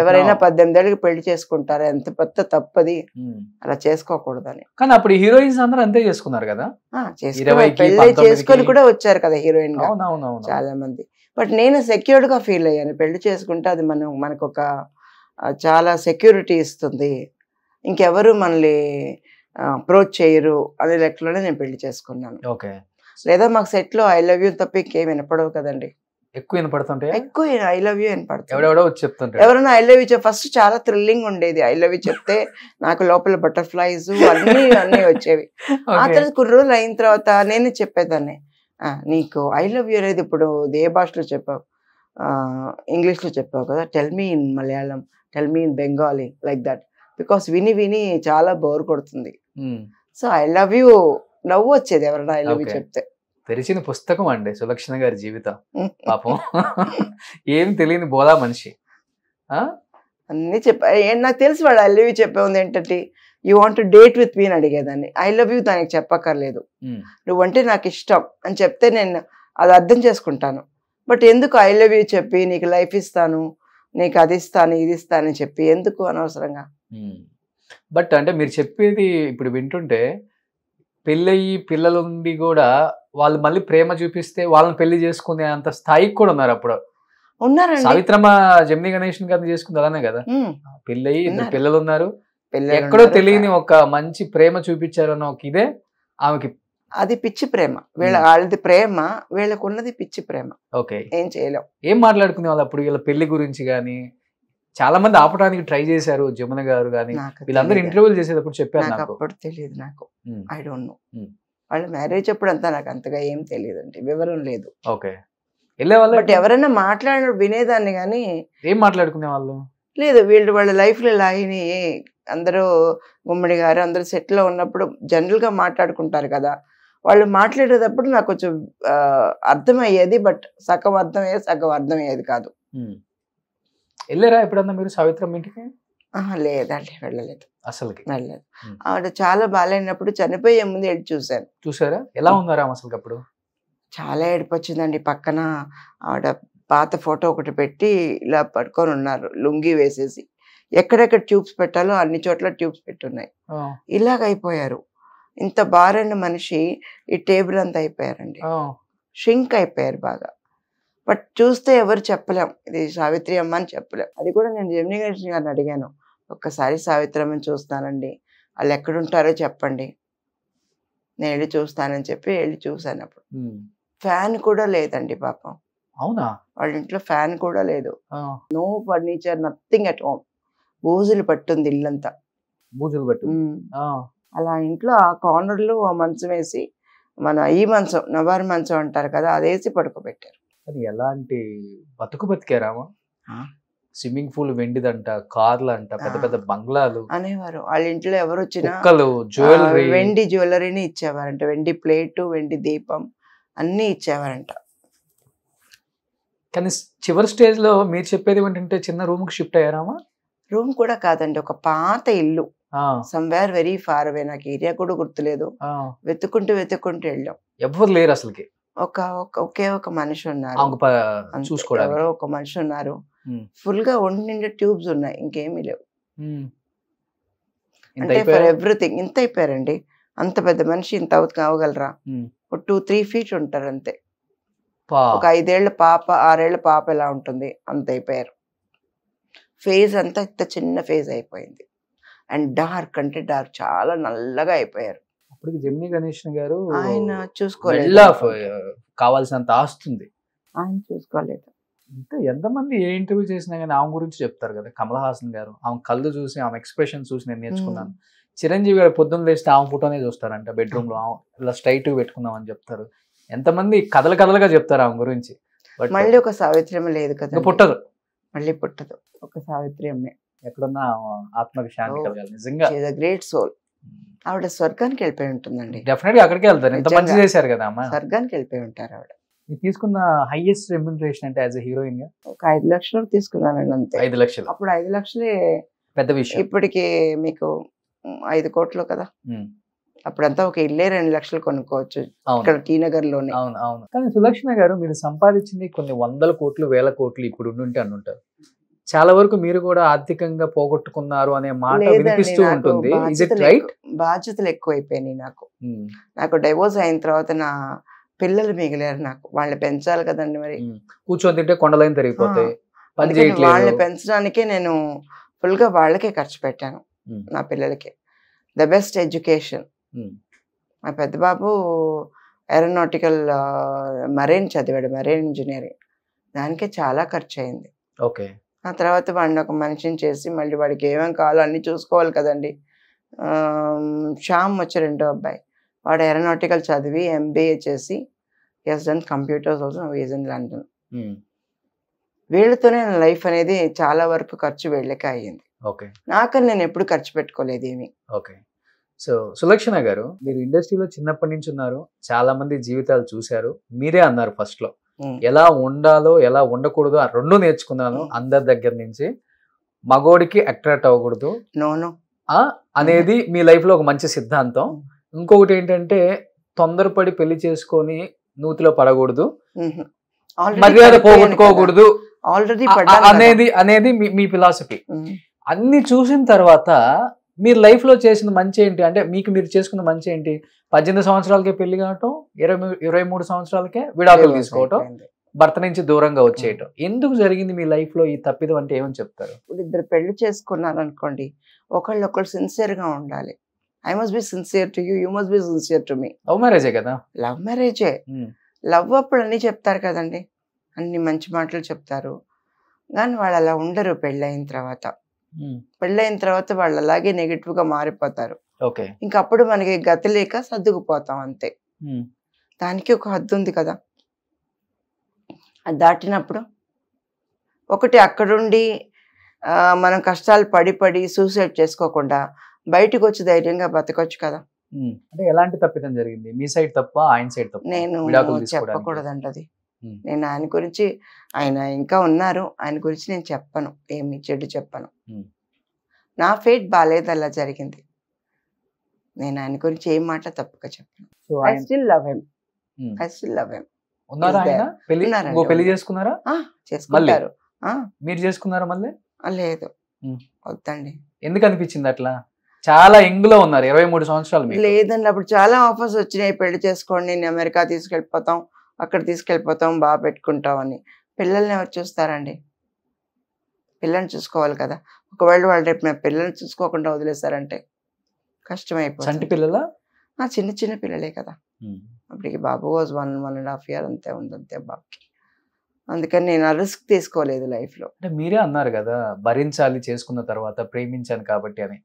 ఎవరైనా పద్దెనిమిది ఏళ్ళకి పెళ్లి చేసుకుంటారు ఎంత పెద్ద తప్పది అలా చేసుకోకూడదు అని కానీ అప్పుడు హీరోయిన్స్ అందరూ అంతే చేసుకున్నారు కదా పెళ్లి చేసుకొని కూడా వచ్చారు కదా హీరోయిన్ చాలా మంది బట్ నేను సెక్యూర్డ్ గా ఫీల్ అయ్యాను పెళ్లి చేసుకుంటే అది మనం మనకు ఒక చాలా సెక్యూరిటీ ఇస్తుంది ఇంకెవరు మనల్ని అప్రోచ్ చేయరు అనే లెక్కలోనే నేను పెళ్లి చేసుకున్నాను ఓకే లేదా మాకు సెట్ లో ఐ లవ్ యూ తప్ప ఇంకేం వినపడవు కదండి ఎక్కువ వినపడుతుంటే ఎక్కువ ఐ లవ్ యూ వినపడుతుంది ఎవరైనా ఐ లవ్ యూ ఫస్ట్ చాలా థ్రిల్లింగ్ ఉండేది ఐ లవ్ యూ చెప్తే నాకు లోపల బటర్ఫ్లైస్ అన్ని అన్ని వచ్చేవి ఆ తర్వాత కొన్ని రోజులు అయిన తర్వాత నేను చెప్పేదాన్ని నీకు ఐ లవ్ యూ అనేది ఇప్పుడు ఏ భాషలో చెప్పావు ఇంగ్లీష్లో చెప్పావు కదా tell me in Malayalam tell me in Bengali like that because విని విని చాలా బోర్ కొడుతుంది సో ఐ లవ్ యూ నవ్వు వచ్చేది ఎవరైనా ఐ లవ్ యూ చెప్తే తెరిచిన పుస్తకం అండి సులక్షణ గారి జీవితం పాపం ఏం తెలియని బోలా మనిషి అన్నీ చెప్పా నాకు తెలిసి వాడు ఐ లవ్ యూ చెప్పేది ఏంటంటే you want date with me అని అడిగేదాన్ని ఐ లవ్ యూ దానికి చెప్పక్కర్లేదు నువ్వు అంటే నాకు ఇష్టం అని చెప్తే నేను అది అర్థం చేసుకుంటాను బట్ ఎందుకు ఐ లవ్ యూ చెప్పి నీకు లైఫ్ ఇస్తాను నీకు అది ఇస్తాను ఇది అని చెప్పి ఎందుకు అనవసరంగా బట్ అంటే మీరు చెప్పేది ఇప్పుడు వింటుంటే పెళ్ళయి పిల్లలుండి కూడా వాళ్ళు మళ్ళీ ప్రేమ చూపిస్తే వాళ్ళని పెళ్లి చేసుకునే అంత స్థాయికి కూడా ఉన్నారు అప్పుడు ఉన్నారండి సావిత్రమ్మ జమిని గణేష్ గారిని చేసుకుంది అలానే కదా పెళ్ళయి పిల్లలు ఉన్నారు ఎక్కడో తెలియని ఒక మంచి ప్రేమ చూపించారన్న ఒక ఇదే ఆమెకి అది పిచ్చి ప్రేమ వీళ్ళ వాళ్ళది ప్రేమ వీళ్ళకున్నది పిచ్చి ప్రేమ ఓకే ఏం చేయలేం ఏం మాట్లాడుకునే వాళ్ళు అప్పుడు వీళ్ళ పెళ్లి గురించి కానీ చాలా మంది ఆపడానికి ట్రై చేశారు జమున గారు కానీ వీళ్ళందరూ ఇంటర్వ్యూలు చేసేటప్పుడు చెప్పారు నాకు అప్పుడు తెలియదు నాకు ఐ డోంట్ నో వాళ్ళ మ్యారేజ్ అప్పుడు అంతా నాకు అంతగా ఏం తెలియదు అంటే వివరం లేదు ఓకే వాళ్ళు బట్ ఎవరైనా మాట్లాడ వినేదాన్ని కానీ ఏం మాట్లాడుకునే వాళ్ళు లేదు వీళ్ళు వాళ్ళ లైఫ్లో ఇలా అందరూ గుమ్మడి గారు అందరూ సెట్లో ఉన్నప్పుడు జనరల్గా మాట్లాడుకుంటారు కదా వాళ్ళు మాట్లాడేటప్పుడు నాకు కొంచెం అర్థమయ్యేది బట్ సగం అర్థమయ్యేది సగం అర్థమయ్యేది కాదు వెళ్ళారా ఎప్పుడన్నా మీరు సావిత్రమ్మ ఇంటికి లేదండి వెళ్ళలేదు అసలుకి వెళ్ళలేదు ఆవిడ చాలా బాగాలేనప్పుడు చనిపోయే ముందు ఏడు చూశాను చూసారా ఎలా ఉన్నారా అసలు అప్పుడు చాలా ఏడిపొచ్చిందండి పక్కన ఆవిడ పాత ఫోటో ఒకటి పెట్టి ఇలా పట్టుకొని ఉన్నారు లుంగి వేసేసి ఎక్కడెక్కడ ట్యూబ్స్ పెట్టాలో అన్ని చోట్ల ట్యూబ్స్ పెట్టున్నాయి ఇలాగైపోయారు ఇంత బారైన మనిషి ఈ టేబుల్ అంతా అయిపోయారండి షింక్ అయిపోయారు బాగా బట్ చూస్తే ఎవరు చెప్పలేం ఇది సావిత్రి అమ్మ అని చెప్పలేం అది కూడా నేను జమినీ గణేష్ గారిని అడిగాను ఒక్కసారి సావిత్రి అమ్మని చూస్తానండి వాళ్ళు ఎక్కడుంటారో చెప్పండి నేను వెళ్ళి చూస్తానని చెప్పి వెళ్ళి చూశాను అప్పుడు ఫ్యాన్ కూడా లేదండి పాపం అవునా వాళ్ళ ఇంట్లో ఫ్యాన్ కూడా లేదు no furniture nothing at home బూజులు పట్టుంది ఇల్లంతా బూజులు పట్టు అలా ఇంట్లో ఆ కార్నర్లో మంచం వేసి మన ఈ మంచం నవారి మంచం అంటారు కదా అదేసి పడుకోబెట్టారు అది ఎలాంటి బతుకు బతికారామా స్విమ్మింగ్ పూల్ వెండిదంట కార్లు అంట పెద్ద పెద్ద బంగ్లాలు అనేవారు వాళ్ళ ఇంట్లో ఎవరు వచ్చినా జ్యువెలరీ వెండి జ్యువెలరీని ఇచ్చేవారంట వెండి ప్లేట్ వెండి దీపం అన్ని ఇచ్చేవారంట కానీ చివరి స్టేజ్ లో మీరు చెప్పేది ఏంటంటే చిన్న రూమ్ కి షిఫ్ట్ అయ్యారామా రూమ్ కూడా కాదండి ఒక పాత ఇల్లు సమ్వేర్ వెరీ ఫార్ అవే నాకు ఏరియా కూడా గుర్తులేదు వెతుకుంటూ వెతుక్కుంటూ వెళ్ళాం ఎవరు లేరు అసలుకి ఒక ఒకే ఒక మనిషి ఉన్నారు ఎవరో ఒక మనిషి ఉన్నారు ఫుల్ గా ఒంటి నిండా ట్యూబ్స్ ఉన్నాయి ఇంకేమీ లేవు అంటే ఫర్ ఎవ్రీథింగ్ ఇంత అయిపోయారండి అంత పెద్ద మనిషి ఇంత అవ్వగలరా ఒక టూ త్రీ ఫీట్ ఉంటారు అంతే ఒక ఐదేళ్ల పాప ఆరేళ్ల పాప ఎలా ఉంటుంది అంత అయిపోయారు ఫేజ్ అంతా ఇంత చిన్న ఫేజ్ అయిపోయింది అండ్ డార్క్ అంటే డార్క్ చాలా నల్లగా అయిపోయారు ఇప్పటికి జమినీ గణేష్ గారు ఆయన చూసుకోలేదు కావాల్సినంత ఆస్తుంది ఆయన చూసుకోలేదు అంటే ఎంతమంది ఏ ఇంటర్వ్యూ చేసినా కానీ ఆమె గురించి చెప్తారు కదా కమల్ హాసన్ గారు ఆమె కళ్ళు చూసి ఆమె ఎక్స్ప్రెషన్ చూసి నేను నేర్చుకున్నాను చిరంజీవి గారు పొద్దున్న లేస్తే ఆమె ఫోటోనే చూస్తారంట బెడ్రూమ్ లో ఇలా స్ట్రైట్ పెట్టుకుందాం అని చెప్తారు ఎంతమంది కథలు కథలుగా చెప్తారు ఆమె గురించి మళ్ళీ ఒక సావిత్రి లేదు కదా పుట్టదు మళ్ళీ పుట్టదు ఒక సావిత్రి ఎక్కడున్నా ఆత్మకి శాంతి కలగాలి నిజంగా గ్రేట్ సోల్ ఆవిడ స్వర్గానికి వెళ్ళిపోయి ఉంటుందండి డెఫినెట్గా అక్కడికి వెళ్తారు ఎంత మంచి చేశారు కదా అమ్మ స్వర్గానికి వెళ్ళిపోయి ఉంటారు ఆవిడ తీసుకున్న హైయెస్ట్ రెమ్యూనరేషన్ అంటే యాజ్ హీరోయిన్ గా ఒక ఐదు లక్షలు తీసుకున్నానండి అంతే ఐదు లక్షలు అప్పుడు ఐదు లక్షలే పెద్ద విషయం ఇప్పటికి మీకు ఐదు కోట్లు కదా hmm. అప్పుడంతా ఒక ఇల్లే రెండు లక్షలు కొనుక్కోవచ్చు ఇక్కడ టీనగర్ లోని అవును అవును కానీ సులక్షణ గారు మీరు సంపాదించింది కొన్ని వందల కోట్లు వేల కోట్లు ఇప్పుడు ఉంటే అనుంటారు చాలా వరకు మీరు కూడా ఆర్థికంగా పోగొట్టుకున్నారు అనే మాట వినిపిస్తూ ఉంటుంది రైట్ బాధ్యతలు ఎక్కువైపోయినాయి నాకు hmm. నాకు డైవోర్స్ అయిన తర్వాత నా పిల్లలు మిగిలారు నాకు వాళ్ళని పెంచాలి కదండి మరి hmm. కూర్చొని తింటే కొండలైన తరిగిపోతాయి వాళ్ళని పెంచడానికే నేను ఫుల్గా వాళ్ళకే ఖర్చు పెట్టాను hmm. నా పిల్లలకి ద బెస్ట్ ఎడ్యుకేషన్ మా పెద్ద బాబు ఏరోనాటికల్ మరైన్ చదివాడు మరైన్ ఇంజనీరింగ్ దానికే చాలా ఖర్చు అయింది ఓకే ఆ తర్వాత వాడిని ఒక మనిషిని చేసి మళ్ళీ వాడికి ఏమేం కావాలో అన్నీ చూసుకోవాలి కదండి శ్యామ్ వచ్చి రెండో అబ్బాయి వాడు ఏరోనాటికల్ చదివి ఎంబీఏ చేసి ఎస్ డన్ కంప్యూటర్స్ కోసం ఈజ్ లండన్ వీళ్ళతోనే నా లైఫ్ అనేది చాలా వరకు ఖర్చు వెళ్ళక అయ్యింది ఓకే నాకని నేను ఎప్పుడు ఖర్చు పెట్టుకోలేదు ఏమి ఓకే సో సులక్షణ గారు మీరు ఇండస్ట్రీలో చిన్నప్పటి నుంచి ఉన్నారు చాలా మంది జీవితాలు చూశారు మీరే అన్నారు ఫస్ట్లో ఎలా ఉండాలో ఎలా ఉండకూడదు ఆ రెండు నేర్చుకున్నాను అందరి దగ్గర నుంచి మగోడికి అట్రాక్ట్ అవ్వకూడదు అనేది మీ లైఫ్ లో ఒక మంచి సిద్ధాంతం ఇంకొకటి ఏంటంటే తొందరపడి పెళ్లి చేసుకొని నూతిలో పడకూడదు మర్యాద పోగొట్టుకోకూడదు ఆల్రెడీ అనేది అనేది మీ ఫిలాసఫీ అన్ని చూసిన తర్వాత మీరు లైఫ్లో చేసిన మంచి ఏంటి అంటే మీకు మీరు చేసుకున్న మంచి ఏంటి పద్దెనిమిది సంవత్సరాలకే పెళ్లి కావటం ఇరవై ఇరవై మూడు సంవత్సరాలకే విడాకులు తీసుకోవటం భర్త నుంచి దూరంగా hmm. వచ్చేయటం ఎందుకు జరిగింది మీ లైఫ్లో ఈ తప్పిదం అంటే ఏమని చెప్తారు ఇద్దరు పెళ్లి చేసుకున్నారు అనుకోండి ఒకళ్ళు ఒకళ్ళు సిన్సియర్గా ఉండాలి I must be sincere to you you must be sincere to me love మ్యారేజే కదా లవ్ మ్యారేజే లవ్ అప్పుడు అన్నీ చెప్తారు కదండి అన్ని మంచి మాటలు చెప్తారు కానీ వాళ్ళు అలా ఉండరు పెళ్ళి అయిన తర్వాత పెళ్ళైన తర్వాత వాళ్ళు అలాగే నెగిటివ్ గా మారిపోతారు ఇంకా అప్పుడు మనకి గతి లేక సర్దుకుపోతాం అంతే దానికి ఒక హద్దు ఉంది కదా అది దాటినప్పుడు ఒకటి అక్కడుండి మనం కష్టాలు పడి పడి సూసైడ్ చేసుకోకుండా బయటకు వచ్చి ధైర్యంగా బతకొచ్చు కదా అంటే ఎలాంటి తప్పిదం జరిగింది మీ సైడ్ తప్ప ఆయన సైడ్ తప్ప నేను చెప్పకూడదండి అది నేను ఆయన గురించి ఆయన ఇంకా ఉన్నారు ఆయన గురించి నేను చెప్పను ఏమి చెడు చెప్పను నా ఫేట్ బాగాలేదు అలా జరిగింది నేను ఆయన గురించి ఏం మాట తప్పుగా చెప్పను I still love him I still love him పెళ్లి మీరు మళ్ళీ లేదు వద్దండి ఎందుకు అనిపించింది అట్లా చాలా యంగ్ లో ఉన్నారు ఇరవై మూడు సంవత్సరాలు లేదండి అప్పుడు చాలా ఆఫర్స్ వచ్చినాయి పెళ్లి చేసుకోండి నేను అమెరికా తీసుకెళ్ళిపోతాం అక్కడ తీసుకెళ్ళిపోతాం బాగా పెట్టుకుంటాం అని పిల్లల్ని ఎవరు చూస్తారండి పిల్లల్ని చూసుకోవాలి కదా ఒకవేళ వాళ్ళు రేపు మేము పిల్లల్ని చూసుకోకుండా వదిలేశారంటే కష్టమైపోతుంది చంటి పిల్లల చిన్న చిన్న పిల్లలే కదా అప్పటికి బాబు was one one and half year అంతే ఉంది అంతే బాబుకి అందుకని నేను ఆ రిస్క్ తీసుకోలేదు లైఫ్లో అంటే మీరే అన్నారు కదా భరించాలి చేసుకున్న తర్వాత ప్రేమించాను కాబట్టి అని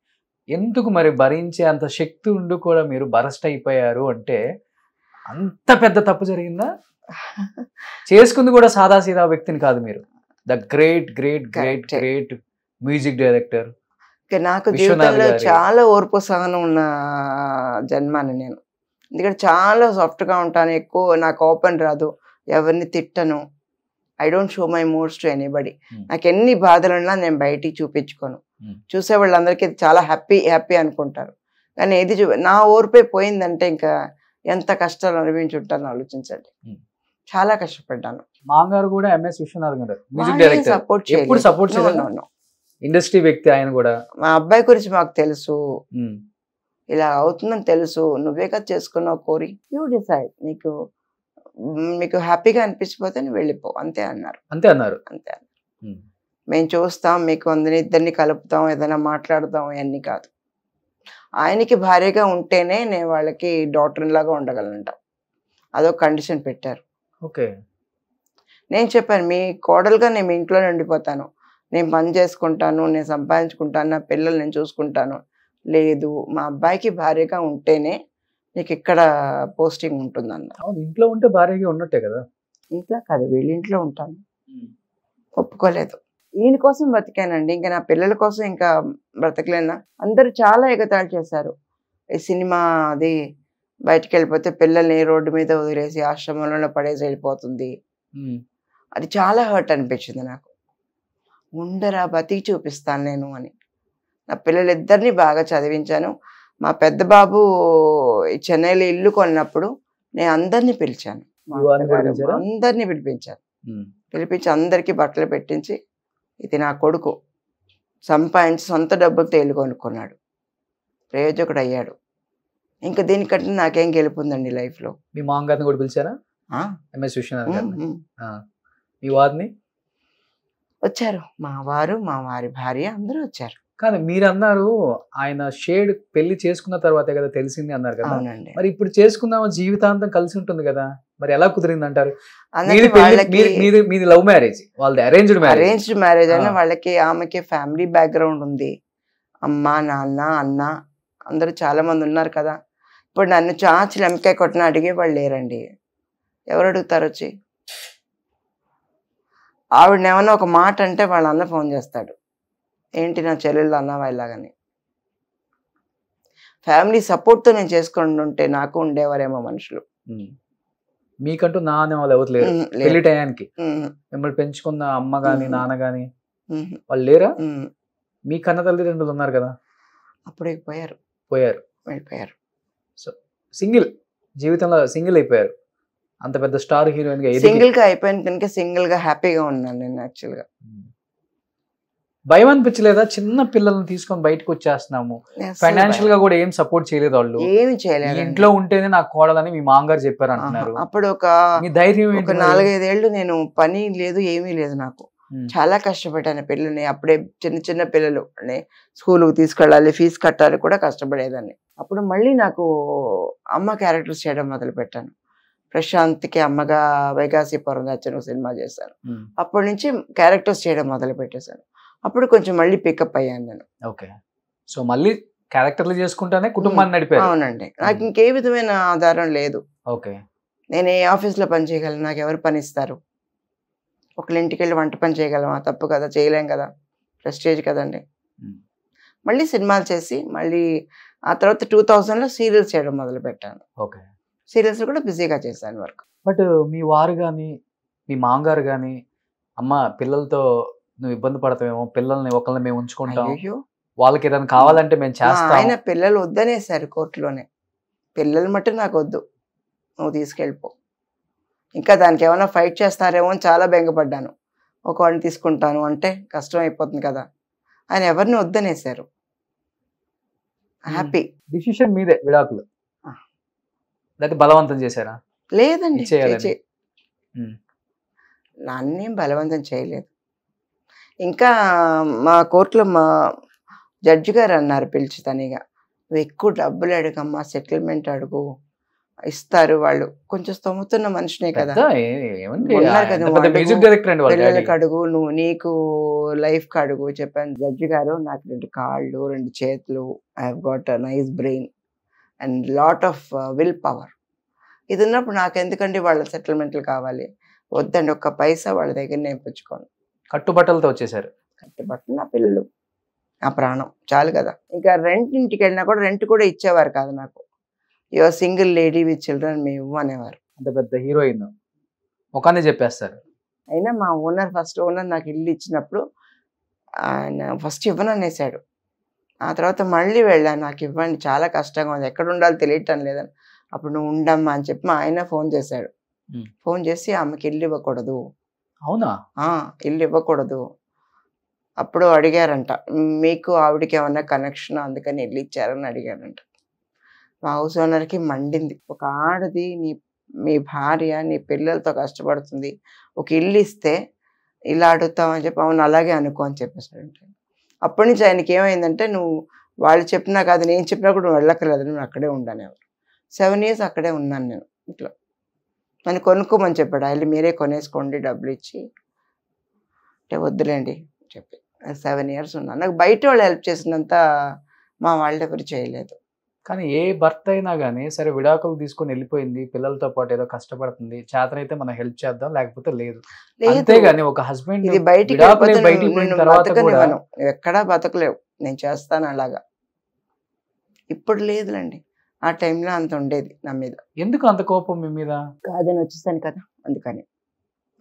ఎందుకు మరి భరించే అంత శక్తి ఉండు కూడా మీరు భరస్ట్ అయిపోయారు అంటే అంత పెద్ద తప్పు జరిగిందా చేసుకుంది కూడా సాదాసీదా వ్యక్తిని కాదు మీరు the great great great great music director నాకు జీవితంలో చాలా ఓర్పు సహనం ఉన్న జన్మాన్ని నేను ఎందుకంటే చాలా సాఫ్ట్గా ఉంటాను ఎక్కువ నాకు ఓపెన్ రాదు ఎవరిని తిట్టను I don't show my moods to anybody hmm. నాకు ఎన్ని బాధలున్నా నేను బయటికి చూపించుకోను hmm. చూసే వాళ్ళందరికీ చాలా హ్యాపీ హ్యాపీ అనుకుంటారు కానీ ఏది చూ నా ఓర్పే పోయిందంటే ఇంకా ఎంత కష్టాలు అనుభవించుంటాను ఆలోచించండి hmm. చాలా కష్టపడ్డాను మామగారు కూడా ఎంఎస్ విశ్వనాథ్ గారు సపోర్ట్ ఇండస్ట్రీ వ్యక్తి ఆయన కూడా మా అబ్బాయి గురించి మాకు తెలుసు hmm. ఇలా అవుతుందని తెలుసు నువ్వే కదా చేసుకున్నావు కోరి యూ డిసైడ్ నీకు మీకు హ్యాపీగా అనిపించిపోతే నువ్వు వెళ్ళిపో అంతే అన్నారు అంతే అన్నారు అంతే అన్నారు hmm. మేము చూస్తాం మీకు అందరిని ఇద్దరిని కలుపుతాం ఏదైనా మాట్లాడతాం ఇవన్నీ కాదు ఆయనకి భార్యగా ఉంటేనే నేను వాళ్ళకి డాక్టర్ లాగా ఉండగలనంట అదొక కండిషన్ పెట్టారు ఓకే నేను చెప్పాను మీ కోడలుగా నేను ఇంట్లో ఉండిపోతాను నేను పని చేసుకుంటాను నేను సంపాదించుకుంటాను నా పిల్లలు నేను చూసుకుంటాను లేదు మా అబ్బాయికి భార్యగా ఉంటేనే నీకు ఇక్కడ పోస్టింగ్ ఉంటుందన్న ఇంట్లో ఉంటే భార్యగా ఉన్నట్టే కదా ఇంట్లో కాదు వీళ్ళ ఇంట్లో ఉంటాను ఒప్పుకోలేదు ఈయన కోసం బ్రతికానండి ఇంకా నా పిల్లల కోసం ఇంకా బ్రతకలేనా అందరూ చాలా ఎగతాళి చేశారు ఈ సినిమా అది బయటకు వెళ్ళిపోతే పిల్లల్ని రోడ్డు మీద వదిలేసి ఆశ్రమంలో పడేసి వెళ్ళిపోతుంది అది చాలా హర్ట్ అనిపించింది నాకు ఉండరా బతికి చూపిస్తాను నేను అని నా పిల్లలిద్దరినీ బాగా చదివించాను మా పెద్ద బాబు చెన్నైలో ఇల్లు కొన్నప్పుడు నేను అందరినీ పిలిచాను అందరినీ పిలిపించాను పిలిపించి అందరికీ బట్టలు పెట్టించి ఇది నా కొడుకు సంపాదించి సొంత డబ్బులు తేలి కొనుక్కున్నాడు ప్రయోజకుడు అయ్యాడు ఇంకా దీనికంటే నాకేం గెలుపుందండి లైఫ్లో మీ మామగారిని కూడా పిలిచారా ఎంఎస్ విశ్వనాథ్ మీ వారిని వచ్చారు మా వారు మా వారి భార్య అందరూ వచ్చారు కానీ మీరన్నారు ఆయన షేడ్ పెళ్లి చేసుకున్న తర్వాతే కదా తెలిసింది అన్నారు కదా మరి ఇప్పుడు చేసుకున్నాము జీవితాంతం కలిసి ఉంటుంది కదా మరి ఎలా కుదిరింది అంటారు మీది లవ్ మ్యారేజ్ వాళ్ళది అరేంజ్డ్ మ్యారేజ్ అరేంజ్డ్ మ్యారేజ్ అయినా వాళ్ళకి ఆమెకి ఫ్యామిలీ బ్యాక్గ్రౌండ్ ఉంది అమ్మ నాన్న అన్న అందరూ చాలా మంది ఉన్నారు కదా ఇప్పుడు నన్ను చాచి లెంకాయ కొట్టిన అడిగే వాళ్ళు లేరండి ఎవరు అడుగుతారు వచ్చి ఆవిడనేమన్నా ఒక మాట అంటే వాళ్ళ అన్న ఫోన్ చేస్తాడు ఏంటి నా చెల్లెళ్ళు అన్నావా ఇలాగని ఫ్యామిలీ సపోర్ట్తో నేను చేసుకుని ఉంటే నాకు ఉండేవారేమో మనుషులు మీకంటూ నా అనే వాళ్ళు ఎవరు లేరు పెళ్లి టయానికి మిమ్మల్ని పెంచుకున్న అమ్మ గాని నాన్న గాని వాళ్ళు లేరా మీ కన్న తల్లిదండ్రులు ఉన్నారు కదా అప్పుడే పోయారు పోయారు వెళ్ళిపోయారు సో సింగిల్ జీవితంలో సింగిల్ అయిపోయారు అంత పెద్ద స్టార్ హీరోయిన్ గా సింగిల్ గా అయిపోయిన కనుక సింగిల్ గా హ్యాపీగా ఉన్నాను నేను యాక్చువల్ గా భయం అనిపించలేదా చిన్న పిల్లల్ని తీసుకొని బయటకు వచ్చేస్తున్నాము ఫైనాన్షియల్ గా కూడా ఏం సపోర్ట్ చేయలేదు వాళ్ళు ఏమి చేయలేదు ఇంట్లో ఉంటేనే నాకు కోడదని మీ మామగారు చెప్పారు అంటున్నారు అప్పుడు ఒక ధైర్యం ఒక నాలుగైదేళ్లు నేను పని లేదు ఏమీ లేదు నాకు చాలా కష్టపడ్డాను పిల్లల్ని అప్పుడే చిన్న చిన్న పిల్లలు స్కూల్కి తీసుకెళ్ళాలి ఫీజు కట్టాలి కూడా కష్టపడేదాన్ని అప్పుడు మళ్ళీ నాకు అమ్మ క్యారెక్టర్స్ చేయడం మొదలు పెట్టాను ప్రశాంత్కి అమ్మగా వైకాసి పొరందాచను సినిమా చేశాను అప్పటి నుంచి క్యారెక్టర్స్ చేయడం మొదలు పెట్టేశాను అప్పుడు కొంచెం మళ్ళీ పికప్ అయ్యాను నేను ఓకే సో మళ్ళీ క్యారెక్టర్లు చేసుకుంటానే కుటుంబాన్ని నడిపే అవునండి నాకు ఇంకే విధమైన ఆధారం లేదు ఓకే నేను ఏ ఆఫీస్లో పని చేయగలను నాకు ఎవరు పని ఇస్తారు ఒకళ్ళ ఇంటికి వెళ్ళి వంట పని చేయగలమా తప్పు కదా చేయలేం కదా ప్రెస్టేజ్ కదండి మళ్ళీ సినిమాలు చేసి మళ్ళీ ఆ తర్వాత టూ థౌజండ్లో సీరియల్స్ చేయడం మొదలు పెట్టాను ఓకే సీరియల్స్ కూడా బిజీగా చేశాను వర్క్ బట్ మీ వారు కానీ మీ మామగారు కానీ అమ్మ పిల్లలతో నువ్వు ఇబ్బంది పడతామేమో పిల్లల్ని ఒకళ్ళని మేము ఉంచుకుంటాం వాళ్ళకి ఏదైనా కావాలంటే మేము చేస్తాం ఆయన పిల్లలు వద్దనేసారు కోర్టులోనే పిల్లలు మట్టు నాకు వద్దు నువ్వు తీసుకెళ్ళిపో ఇంకా దానికి ఏమైనా ఫైట్ చేస్తారేమో అని చాలా బెంగపడ్డాను ఒక వాడిని తీసుకుంటాను అంటే కష్టం అయిపోతుంది కదా ఆయన ఎవరిని వద్దనేసారు హ్యాపీ డిసిషన్ మీదే విడాకులు లేకపోతే బలవంతం చేశారా లేదండి నన్నేం బలవంతం చేయలేదు ఇంకా మా కోర్టులో మా జడ్జి గారు అన్నారు పిలుచుతనిగా నువ్వు ఎక్కువ డబ్బులు అడుగమ్మా సెటిల్మెంట్ అడుగు ఇస్తారు వాళ్ళు కొంచెం స్తొమ్ముతున్న మనిషినే కదా పిల్లలకి అడుగు నువ్వు నీకు లైఫ్ అడుగు చెప్పాను జడ్జి గారు నాకు రెండు కాళ్ళు రెండు చేతులు I had nice brain and lot of will power ఇది ఉన్నప్పుడు నాకు ఎందుకంటే వాళ్ళ సెటిల్మెంట్లు కావాలి వద్దండి ఒక్క పైసా వాళ్ళ దగ్గర నేర్పించుకోండి కట్టుబట్టలతో వచ్చేసారు కట్టుబట్టలు నా పిల్లలు నా ప్రాణం చాలు కదా ఇంకా రెంట్ ఇంటికి వెళ్ళినా కూడా రెంట్ కూడా ఇచ్చేవారు కాదు నాకు your single lady with children మేము అనేవారు అంత పెద్ద హీరోయిన్ ఒకనే చెప్పేస్తారు అయినా మా ఓనర్ ఫస్ట్ ఓనర్ నాకు ఇల్లు ఇచ్చినప్పుడు ఆయన ఫస్ట్ ఇవ్వను అనేసాడు ఆ తర్వాత మళ్ళీ వెళ్ళాను నాకు ఇవ్వండి చాలా కష్టంగా ఉంది ఎక్కడ ఉండాలి తెలియటం లేదని అప్పుడు నువ్వు ఉండమ్మా అని చెప్పి మా ఆయన ఫోన్ చేశాడు ఫోన్ చేసి ఆమెకి ఇల్లు ఇవ్వకూడదు అవునా ఇల్లు ఇవ్వకూడదు అప్పుడు అడిగారంట మీకు ఆవిడకి ఏమన్నా కనెక్షన్ అందుకని ఇల్లు ఇచ్చారని అడిగారంట మా హౌస్ ఓనర్కి మండింది ఒక ఆడది నీ మీ భార్య నీ పిల్లలతో కష్టపడుతుంది ఒక ఇల్లు ఇస్తే ఇలా అడుగుతామని చెప్పి అవును అలాగే అనుకో అని చెప్పేసాడంట అప్పటి నుంచి ఆయనకి ఏమైందంటే నువ్వు వాళ్ళు చెప్పినా కాదు నేను చెప్పినా కూడా నువ్వు వెళ్ళక్కర్లేదు నేను అక్కడే ఉండాను ఎవరు సెవెన్ ఇయర్స్ అక్కడే ఉన్నాను నేను ఇట్లా నన్ను కొనుక్కోమని చెప్పాడు ఆయన మీరే కొనేసుకోండి డబ్బులు ఇచ్చి అంటే వద్దులేండి చెప్పి సెవెన్ ఇయర్స్ ఉన్నాను నాకు బయట వాళ్ళు హెల్ప్ చేసినంత మా వాళ్ళు ఎవరు చేయలేదు కానీ ఏ భర్త అయినా కానీ సరే విడాకులు తీసుకొని వెళ్ళిపోయింది పిల్లలతో పాటు ఏదో కష్టపడుతుంది చేతనైతే మనం హెల్ప్ చేద్దాం లేకపోతే లేదు కానీ ఒక హస్బెండ్ ఇది బయటికి బతకనివ్వను ఎక్కడా బతకలేవు నేను చేస్తాను అలాగా ఇప్పుడు లేదులండి ఆ టైంలో అంత ఉండేది నా మీద ఎందుకు అంత కోపం మీ మీద కాదని వచ్చేసాను కదా అందుకని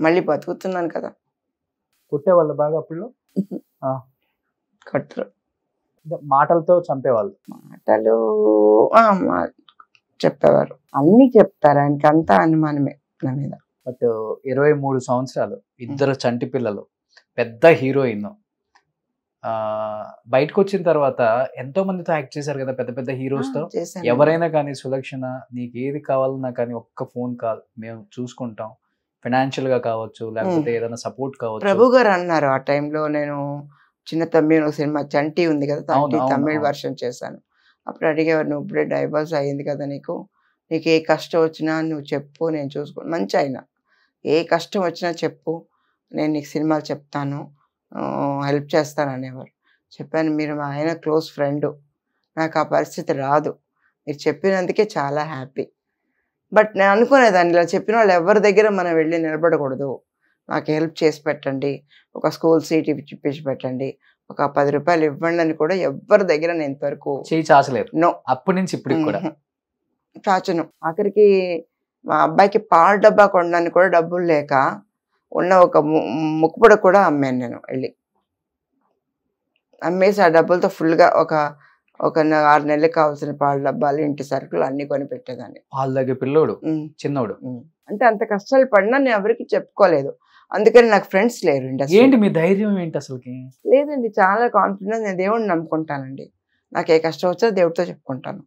మళ్ళీ బతుకుతున్నాను కదా కొట్టేవాళ్ళు బాగా అప్పుడు కట్టరు మాటలతో చంపేవాళ్ళు మాటలు చెప్పేవారు అన్ని చెప్తారు ఆయనకి అంతా అనుమానమే నా మీద బట్ ఇరవై మూడు సంవత్సరాలు ఇద్దరు చంటి పిల్లలు పెద్ద హీరోయిన్ బయటకు వచ్చిన తర్వాత ఎంతో మందితో యాక్ట్ చేశారు కదా పెద్ద పెద్ద హీరోస్ తో ఎవరైనా కానీ సులక్షణ నీకు ఏది కావాలన్నా కానీ ఒక్క ఫోన్ కాల్ మేము చూసుకుంటాం ఫైనాన్షియల్ గా కావచ్చు లేకపోతే ఏదైనా సపోర్ట్ కావచ్చు ప్రభు గారు అన్నారు ఆ టైంలో నేను చిన్న తమ్మి సినిమా చంటి ఉంది కదా తమిళ వర్షన్ చేశాను అప్పుడు అడిగేవారు నువ్వు ఇప్పుడే డైవర్స్ అయ్యింది కదా నీకు నీకు ఏ కష్టం వచ్చినా నువ్వు చెప్పు నేను చూసుకో మంచి అయినా ఏ కష్టం వచ్చినా చెప్పు నేను నీకు సినిమాలు చెప్తాను హెల్ప్ చేస్తాననేవారు చెప్పాను మీరు మా ఆయన క్లోజ్ ఫ్రెండ్ నాకు ఆ పరిస్థితి రాదు మీరు చెప్పినందుకే చాలా హ్యాపీ బట్ నేను అనుకునేదాన్ని ఇలా చెప్పిన వాళ్ళు ఎవరి దగ్గర మనం వెళ్ళి నిలబడకూడదు నాకు హెల్ప్ చేసి పెట్టండి ఒక స్కూల్ సీట్ చూపించి పెట్టండి ఒక పది రూపాయలు ఇవ్వండి అని కూడా ఎవరి దగ్గర నేను ఇంతవరకు చాచలేదు నో అప్పటి నుంచి ఇప్పుడు కూడా చాచను ఆఖరికి మా అబ్బాయికి పాల డబ్బా కొనడానికి కూడా డబ్బులు లేక ఉన్న ఒక ముక్కుపొడ కూడా అమ్మాను నేను వెళ్ళి అమ్మేసి ఆ డబ్బులతో ఫుల్గా ఒక ఒక ఆరు నెలలకు కావాల్సిన పాల డబ్బాలు ఇంటి సరుకులు అన్ని కొని పెట్టేదాన్ని వాళ్ళ దగ్గర పిల్లోడు చిన్నోడు అంటే అంత కష్టాలు పడినా నేను ఎవరికి చెప్పుకోలేదు అందుకని నాకు ఫ్రెండ్స్ లేరు ఏంటి మీ ధైర్యం ఏంటి అసలుకి లేదండి చాలా కాన్ఫిడెన్స్ నేను దేవుడిని నమ్ముకుంటానండి నాకు ఏ కష్టం వచ్చా దేవుడితో చెప్పుకుంటాను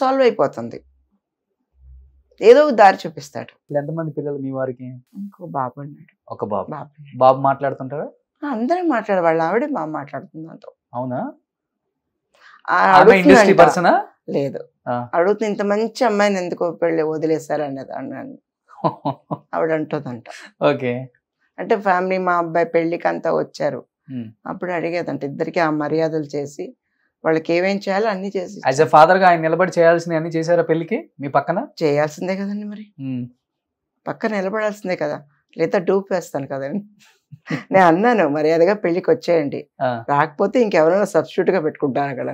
సాల్వ్ అయిపోతుంది ఏదో దారి చూపిస్తాడు ఎంతమంది పిల్లలు మీ వారికి ఇంకో బాబు ఉన్నాడు ఒక బాబు బాబు బాబు మాట్లాడుతుంటారా అందరూ మాట్లాడే వాళ్ళు ఆవిడ బాబు మాట్లాడుతుంది అవునా లేదు అడుగుతుంది ఇంత మంచి అమ్మాయిని ఎందుకు పెళ్ళి వదిలేశారు అనేది అన్నాను ఆవిడ అంటుందంట ఓకే అంటే ఫ్యామిలీ మా అబ్బాయి పెళ్లికి అంతా వచ్చారు అప్పుడు అడిగేదంట ఇద్దరికి ఆ మర్యాదలు చేసి వాళ్ళకి ఏమేం చేయాలో అన్ని చేసి యాజ్ అ ఫాదర్ గా ఆయన నిలబడి చేయాల్సిన అన్ని చేశారా పెళ్లికి మీ పక్కన చేయాల్సిందే కదండి మరి పక్కన నిలబడాల్సిందే కదా లేదా డూప్ వేస్తాను కదా నేను అన్నాను మర్యాదగా పెళ్లికి వచ్చేయండి రాకపోతే ఇంకెవరైనా సబ్స్టిట్యూట్ గా పెట్టుకుంటాను అక్కడ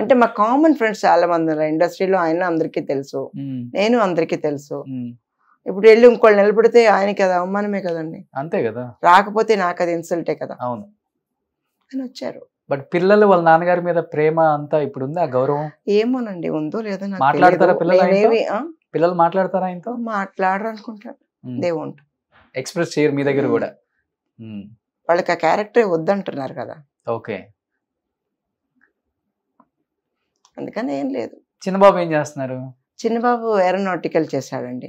అంటే మా కామన్ ఫ్రెండ్స్ చాలా మంది ఉన్నారు ఇండస్ట్రీలో ఆయన అందరికీ తెలుసు నేను అందరికీ తెలుసు ఇప్పుడు వెళ్ళి ఇంకోళ్ళు నిలబడితే ఆయనకి అది అవమానమే కదండి అంతే కదా రాకపోతే నాకు అది ఇన్సల్టే కదా అవును అని వచ్చారు బట్ పిల్లలు వాళ్ళ నాన్నగారి మీద ప్రేమ అంతా ఇప్పుడు ఉంది ఆ గౌరవం ఏమోనండి ఉందో లేదో మాట్లాడతారా పిల్లలు పిల్లలు మాట్లాడతారా ఆయనతో మాట్లాడరు అనుకుంటారు దేవుంట ఎక్స్ప్రెస్ చేయరు మీ దగ్గర కూడా వాళ్ళకి ఆ క్యారెక్టర్ వద్దంటున్నారు కదా ఓకే అందుకని ఏం లేదు చిన్నబాబు ఏం చేస్తున్నారు చిన్నబాబు ఏరోనాటికల్ చేశాడండి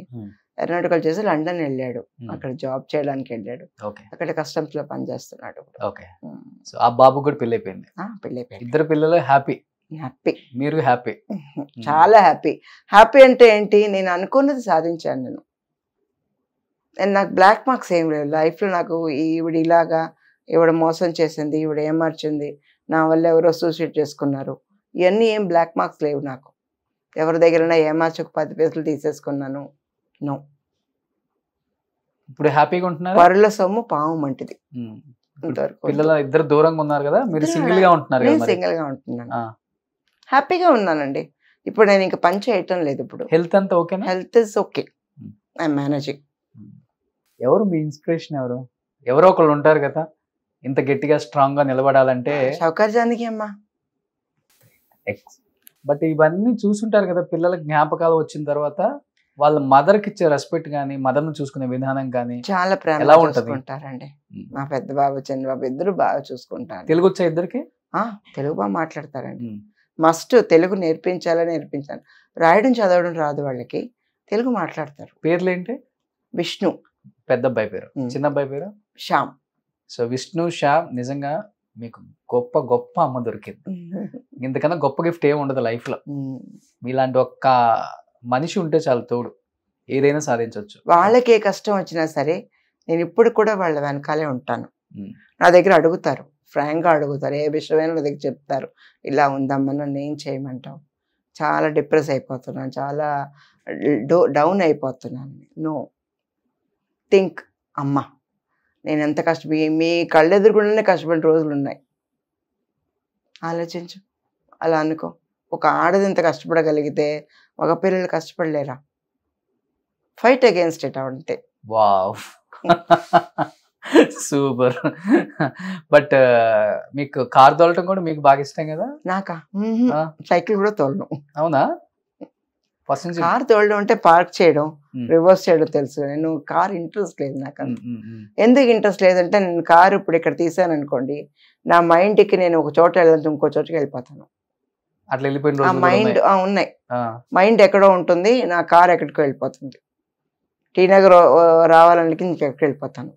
ఎరోనాటికల్ చేసి లండన్ వెళ్ళాడు hmm. అక్కడ జాబ్ చేయడానికి వెళ్ళాడు అక్కడ కస్టమ్స్ లో పనిచేస్తున్నాడు ఓకే hmm. సో ఆ బాబు కూడా పెళ్లి అయిపోయింది పెళ్లి అయిపోయింది ఇద్దరు పిల్లలు హ్యాపీ హ్యాపీ మీరు హ్యాపీ hmm. చాలా హ్యాపీ హ్యాపీ అంటే ఏంటి నేను అనుకున్నది సాధించాను నేను నేను నాకు బ్లాక్ మార్క్స్ ఏం లేవు లైఫ్లో నాకు ఈవిడ ఇలాగా ఈవిడ మోసం చేసింది ఈవిడ ఏమార్చింది నా వల్ల ఎవరో సూసైడ్ చేసుకున్నారు ఇవన్నీ ఏం బ్లాక్ మార్క్స్ లేవు నాకు ఎవరి దగ్గరైనా ఏమార్చి ఒక పది పేసులు తీసేసుకున్నాను నో ఇప్పుడు హ్యాపీగా ఉంటున్నారు పరుల సొమ్ము పాము మంటిది పిల్లలు ఇద్దరు దూరంగా ఉన్నారు కదా మీరు సింగిల్ గా ఉంటున్నారు సింగిల్ గా ఉంటున్నాను హ్యాపీగా ఉన్నానండి ఇప్పుడు నేను ఇంకా పని చేయటం లేదు ఇప్పుడు హెల్త్ అంతా okay health is okay I managing ఎవరు మీ ఇన్స్పిరేషన్ ఎవరు ఎవరో ఒకళ్ళు ఉంటారు కదా ఇంత గట్టిగా స్ట్రాంగ్ గా నిలబడాలంటే షౌకర్ జానికి అమ్మా బట్ ఇవన్నీ చూసుంటారు కదా పిల్లల జ్ఞాపకాలు వచ్చిన తర్వాత వాళ్ళ మదర్కి ఇచ్చే రెస్పెక్ట్ కానీ మదర్ను చూసుకునే విధానం కానీ చాలా ప్రేమ చూసుకుంటారండి మా పెద్ద బాబు చంద్రబాబు ఇద్దరు బాగా చూసుకుంటారు తెలుగు వచ్చే ఇద్దరికి తెలుగు బాగా మాట్లాడతారండి మస్ట్ తెలుగు నేర్పించాలని నేర్పించాను రాయడం చదవడం రాదు వాళ్ళకి తెలుగు మాట్లాడతారు పేర్లు ఏంటి విష్ణు పెద్ద అబ్బాయి పేరు చిన్న అబ్బాయి పేరు శ్యామ్ సో విష్ణు శ్యామ్ నిజంగా మీకు గొప్ప గొప్ప అమ్మ దొరికింది ఇంతకన్నా గొప్ప గిఫ్ట్ ఏమి ఉండదు లైఫ్లో మీలాంటి ఒక్క మనిషి ఉంటే చాలా తోడు ఏదైనా సాధించవచ్చు వాళ్ళకి ఏ కష్టం వచ్చినా సరే నేను ఇప్పుడు కూడా వాళ్ళ వెనకాలే ఉంటాను నా దగ్గర అడుగుతారు ఫ్రాంక్గా అడుగుతారు ఏ విషయమైనా నా దగ్గర చెప్తారు ఇలా ఉందమ్మా నన్ను ఏం చేయమంటావు చాలా డిప్రెస్ అయిపోతున్నాను చాలా డో డౌన్ అయిపోతున్నాను నో థింక్ అమ్మ నేను ఎంత కష్టం మీ కళ్ళు ఎదురుకుండానే కష్టపడిన రోజులు ఉన్నాయి ఆలోచించు అలా అనుకో ఒక ఆడది ఎంత కష్టపడగలిగితే మగపిల్లలు కష్టపడలేరా ఫైట్ అగేన్స్ట్ ఇట్ అంటే వావ్ సూపర్ బట్ మీకు కార్ తోలటం కూడా మీకు బాగా ఇష్టం కదా నాకా సైకిల్ కూడా తోలను అవునా కార్ తోలడం అంటే పార్క్ చేయడం రివర్స్ చేయడం తెలుసు నేను కార్ ఇంట్రెస్ట్ లేదు నాకు ఎందుకు ఇంట్రెస్ట్ లేదంటే నేను కార్ ఇప్పుడు ఇక్కడ తీసాను అనుకోండి నా మైండ్కి నేను ఒక చోట వెళ్ళాలంటే ఇంకో చోటుకి వెళ్ళిపోతాను అట్లా వెళ్ళిపోయిన మైండ్ ఉన్నాయి మైండ్ ఎక్కడో ఉంటుంది నా కార్ ఎక్కడికో వెళ్ళిపోతుంది నగర్ రావాలనికి నీకు ఎక్కడికి వెళ్ళిపోతాను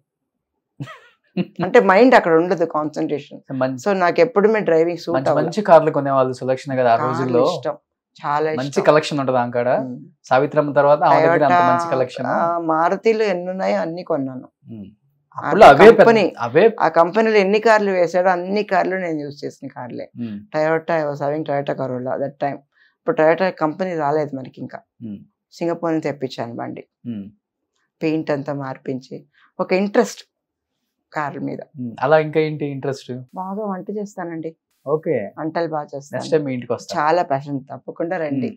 అంటే మైండ్ అక్కడ ఉండదు కాన్సన్ట్రేషన్ సో నాకు ఎప్పుడు మేము డ్రైవింగ్ సూట్ మంచి కార్లు కొనేవాళ్ళు సులక్షణ కదా ఆ రోజుల్లో చాలా మంచి కలెక్షన్ ఉంటుంది అక్కడ సావిత్రమ్మ తర్వాత మంచి కలెక్షన్ మారుతీలు ఎన్ని ఉన్నాయో అన్ని కొన్నాను కంపెనీ ఆ కంపెనీలో ఎన్ని కార్లు వేసాడో అన్ని కార్లు నేను యూజ్ చేసిన కార్లే Toyota was Toyota Corolla that time ఇప్పుడు టయోటా కంపెనీ రాలేదు మనకి ఇంకా సింగపూర్ నుంచి తెప్పించాను బండి పెయింట్ hmm. అంతా మార్పించి ఒక ఇంట్రెస్ట్ కార్ల మీద hmm. అలా ఇంకా ఏంటి ఇంట్రెస్ట్ బాగా వంట చేస్తానండి ఓకే వంటలు బాగా చేస్తాను చాలా ప్యాషన్ తప్పకుండా hmm, రండి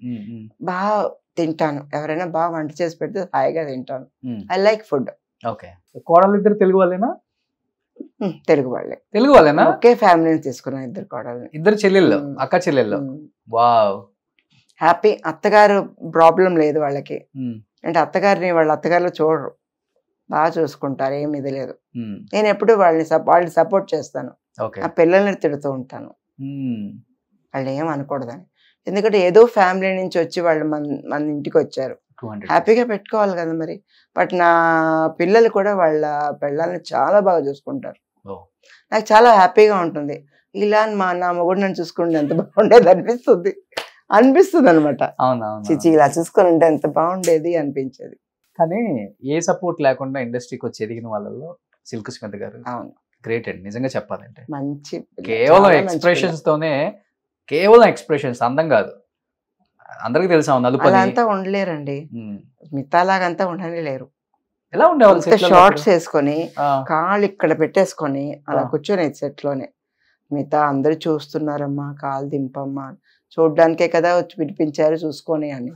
బాగా తింటాను ఎవరైనా బాగా వంట చేసి పెడితే హాయిగా తింటాను ఐ లైక్ ఫుడ్ ఓకే కోడలు ఇద్దరు తెలుగు వాళ్ళేనా తెలుగు వాళ్ళే తెలుగు వాళ్ళేనా ఓకే ఫ్యామిలీని తీసుకున్నాను ఇద్దరు కోడలు ఇద్దరు చెల్లెళ్ళు అక్క చెల్లెళ్ళు వావ్ హ్యాపీ అత్తగారు ప్రాబ్లం లేదు వాళ్ళకి అంటే అత్తగారిని వాళ్ళ అత్తగారు చూడరు బాగా చూసుకుంటారు ఏమి ఇది లేదు నేను ఎప్పుడు వాళ్ళని వాళ్ళని సపోర్ట్ చేస్తాను ఆ పిల్లల్ని తిడుతూ ఉంటాను వాళ్ళు ఏం అనకూడదని ఎందుకంటే ఏదో ఫ్యామిలీ నుంచి వచ్చి వాళ్ళు మన మన ఇంటికి వచ్చారు హ్యాపీగా పెట్టుకోవాలి కదా మరి బట్ నా పిల్లలు కూడా వాళ్ళ పిల్లల్ని చాలా బాగా చూసుకుంటారు నాకు చాలా హ్యాపీగా ఉంటుంది ఇలా మా నా మొగుడు నన్ను చూసుకుంటే ఎంత బాగుండేది అనిపిస్తుంది అనిపిస్తుంది అనమాట చిచి ఇలా చూసుకొని ఉంటే ఎంత బాగుండేది అనిపించేది కానీ ఏ సపోర్ట్ లేకుండా ఇండస్ట్రీకి వచ్చి ఎదిగిన వాళ్ళలో సిల్క్ స్మిత్ గారు అవును గ్రేట్ అండి నిజంగా చెప్పాలంటే మంచి కేవలం ఎక్స్ప్రెషన్స్ తోనే కేవలం ఎక్స్ప్రెషన్స్ అందం కాదు అందరికి తెలుసా నలుపది అంతా ఉండలేరండి మిగతాలాగంతా ఉండని లేరు ఎలా ఉండేవాళ్ళు షార్ట్స్ వేసుకొని కాళ్ళు ఇక్కడ పెట్టేసుకొని అలా కూర్చొని సెట్ లోనే మిగతా అందరు చూస్తున్నారమ్మా కాలు దింపమ్మా చూడడానికే కదా వచ్చి పిలిపించారు చూసుకొని అని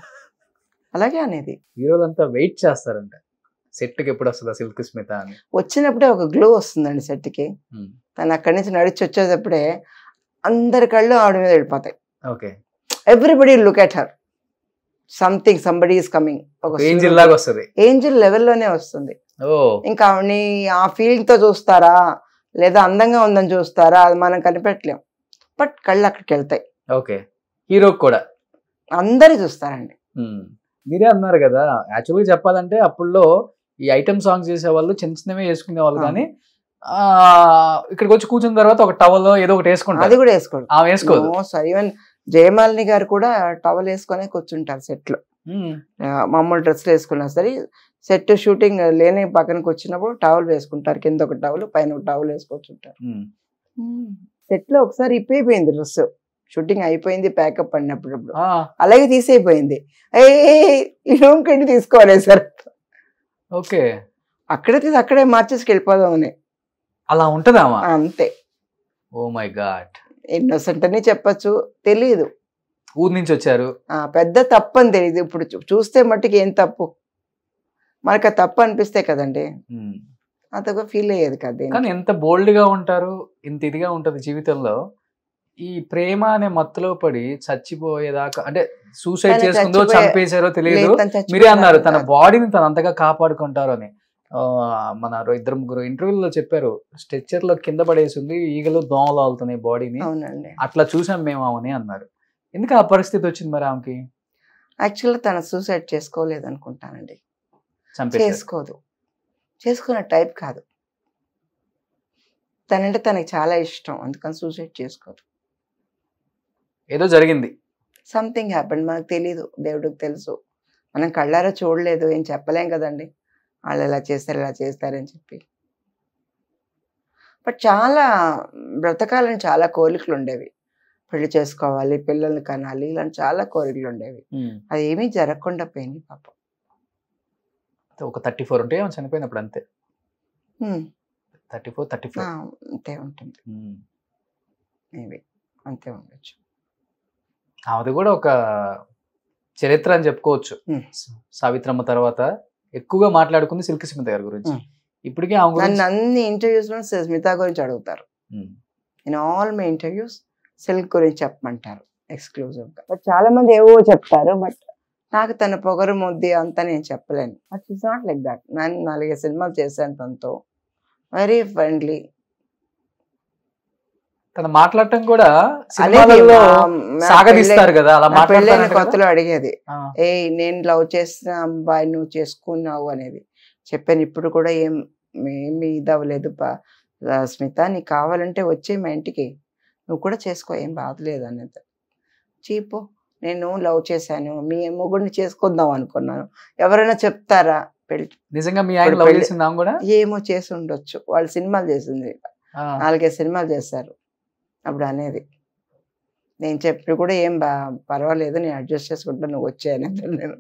అలాగే అనేది హీరోలంతా వెయిట్ చేస్తారంట సెట్ కి ఎప్పుడు వస్తుందా సిల్క్ స్మిత అని వచ్చినప్పుడే ఒక గ్లో వస్తుందండి సెట్ కి తను అక్కడి నుంచి నడిచి వచ్చేటప్పుడే అందరి కళ్ళు ఆవిడ మీద వెళ్ళిపోతాయి okay everybody look at her something somebody is coming ఒక ఏంజిల్ లాగా వస్తుంది ఏంజిల్ లెవెల్లోనే వస్తుంది ఇంకా ఆవిడని ఆ ఫీలింగ్ తో చూస్తారా లేదా అందంగా ఉందని చూస్తారా అది మనం కనిపెట్టలేం బట్ కళ్ళు అక్కడికి వెళ్తాయి ఓకే హీరో కూడా అందరు చూస్తారండి మీరే అన్నారు కదా యాక్చువల్గా చెప్పాలంటే అప్పుడులో ఈ ఐటమ్ సాంగ్స్ చేసేవాళ్ళు చిన్న చిన్నవి వేసుకునే వాళ్ళు కానీ ఇక్కడికి వచ్చి కూర్చున్న తర్వాత ఒక టవల్ ఏదో ఒకటి వేసుకుంటారు అది కూడా వేసుకోండి ఆ వేసుకోదు ఈవెన్ జయమాలిని గారు కూడా టవల్ వేసుకొని కూర్చుంటారు సెట్ లో మామూలు డ్రెస్లు వేసుకున్నా సరే సెట్ షూటింగ్ లేని పక్కనకి వచ్చినప్పుడు టవల్ వేసుకుంటారు కింద ఒక టవల్ పైన ఒక టవల్ వేసుకొచ్చుంటారు సెట్ లో ఒకసారి ఇప్పైపోయింది డ్రెస్ షూటింగ్ అయిపోయింది ప్యాకప్ అన్నప్పుడప్పుడు అలాగే తీసేయిపోయింది ఈ రూమ్ కంటే తీసుకోవాలి సార్ ఓకే అక్కడే తీసి అక్కడే మార్చేసి వెళ్ళిపోదామని అలా ఉంటుందా అంతే ఓ మై గాడ్ ఇన్నోసెంట్ అని చెప్పచ్చు తెలియదు ఊరి నుంచి వచ్చారు పెద్ద తప్పు అని తెలియదు ఇప్పుడు చూస్తే మట్టుకి ఏం తప్పు మనకు ఆ తప్పు అనిపిస్తే కదండి అంతగా ఫీల్ అయ్యేది కదా కానీ ఎంత బోల్డ్గా ఉంటారు ఇంత ఇదిగా ఉంటుంది జీవితంలో ఈ ప్రేమ అనే మత్తులో పడి చచ్చిపోయేదాకా అంటే సూసైడ్ చేసుకుందో చంపేశారో తెలియదు మీరే అన్నారు తన బాడీని తను అంతగా కాపాడుకుంటారు అని మన ఇద్దరు ముగ్గురు ఇంటర్వ్యూలో చెప్పారు స్ట్రెచ్చర్ లో కింద పడేసింది ఈగలు దోమలు ఆలుతున్నాయి బాడీని అట్లా చూసాం మేము ఆమెని అన్నారు ఎందుకు ఆ పరిస్థితి వచ్చింది మరి ఆమెకి యాక్చువల్గా తను సూసైడ్ చేసుకోలేదు అనుకుంటానండి చేసుకోదు చేసుకున్న టైప్ కాదు తనంటే తనకి చాలా ఇష్టం అందుకని సూసైడ్ చేసుకోదు ఏదో జరిగింది సంథింగ్ హ్యాపెండ్ మనకు తెలీదు దేవుడికి తెలుసు మనం కళ్ళారా చూడలేదు ఏం చెప్పలేం కదండి వాళ్ళు ఎలా చేస్తారు ఇలా చేస్తారని చెప్పి బట్ చాలా బ్రతకాలని చాలా కోరికలు ఉండేవి పెళ్లి చేసుకోవాలి పిల్లల్ని కనాలి ఇలాంటి చాలా కోరికలు ఉండేవి అది ఏమీ జరగకుండా పోయింది పాపం ఒక థర్టీ ఫోర్ ఉంటే చనిపోయినప్పుడు అంతే థర్టీ ఫోర్ థర్టీ ఫోర్ అంతే ఉంటుంది అంతే ఉండొచ్చు అది కూడా ఒక చరిత్ర అని చెప్పుకోవచ్చు సావిత్రమ్మ తర్వాత ఎక్కువగా మాట్లాడుకుంది సిల్క్ స్మిత గారి గురించి ఇప్పటికే అన్ని ఇంటర్వ్యూస్ లో స్మిత గురించి అడుగుతారు in all my interviews Silk గురించి చెప్పమంటారు ఎక్స్క్లూజివ్ గా బట్ చాలా మంది ఏవో చెప్తారు బట్ నాకు తన పొగరు ముద్ది అంతా నేను చెప్పలేను but it's not like that నేను నాలుగే సినిమాలు చేశాను తనతో వెరీ ఫ్రెండ్లీ తను మాట్లాడటం కూడా సినిమాలలో సాగదీస్తారు కదా అలా మాట్లాడలేని కొత్తలో అడిగేది ఏ నేను లవ్ చేసిన అబ్బాయి నువ్వు చేసుకున్నావు అనేది చెప్పాను ఇప్పుడు కూడా ఏం ఏమి ఇదవ్వలేదు స్మిత నీకు కావాలంటే వచ్చే మా ఇంటికి నువ్వు కూడా చేసుకో ఏం బాధలేదు అనేది చీపు నేను లవ్ చేశాను మీ మొగుడిని చేసుకుందాం అనుకున్నాను ఎవరైనా చెప్తారా పెళ్లి నిజంగా మీ ఆయన కూడా ఏమో చేసి ఉండొచ్చు వాళ్ళు సినిమాలు చేసింది నాలుగైదు సినిమాలు చేశారు అప్పుడు అనేది నేను చెప్పి కూడా ఏం బా పర్వాలేదు నేను అడ్జస్ట్ చేసుకుంటా నువ్వు వచ్చాయని నేను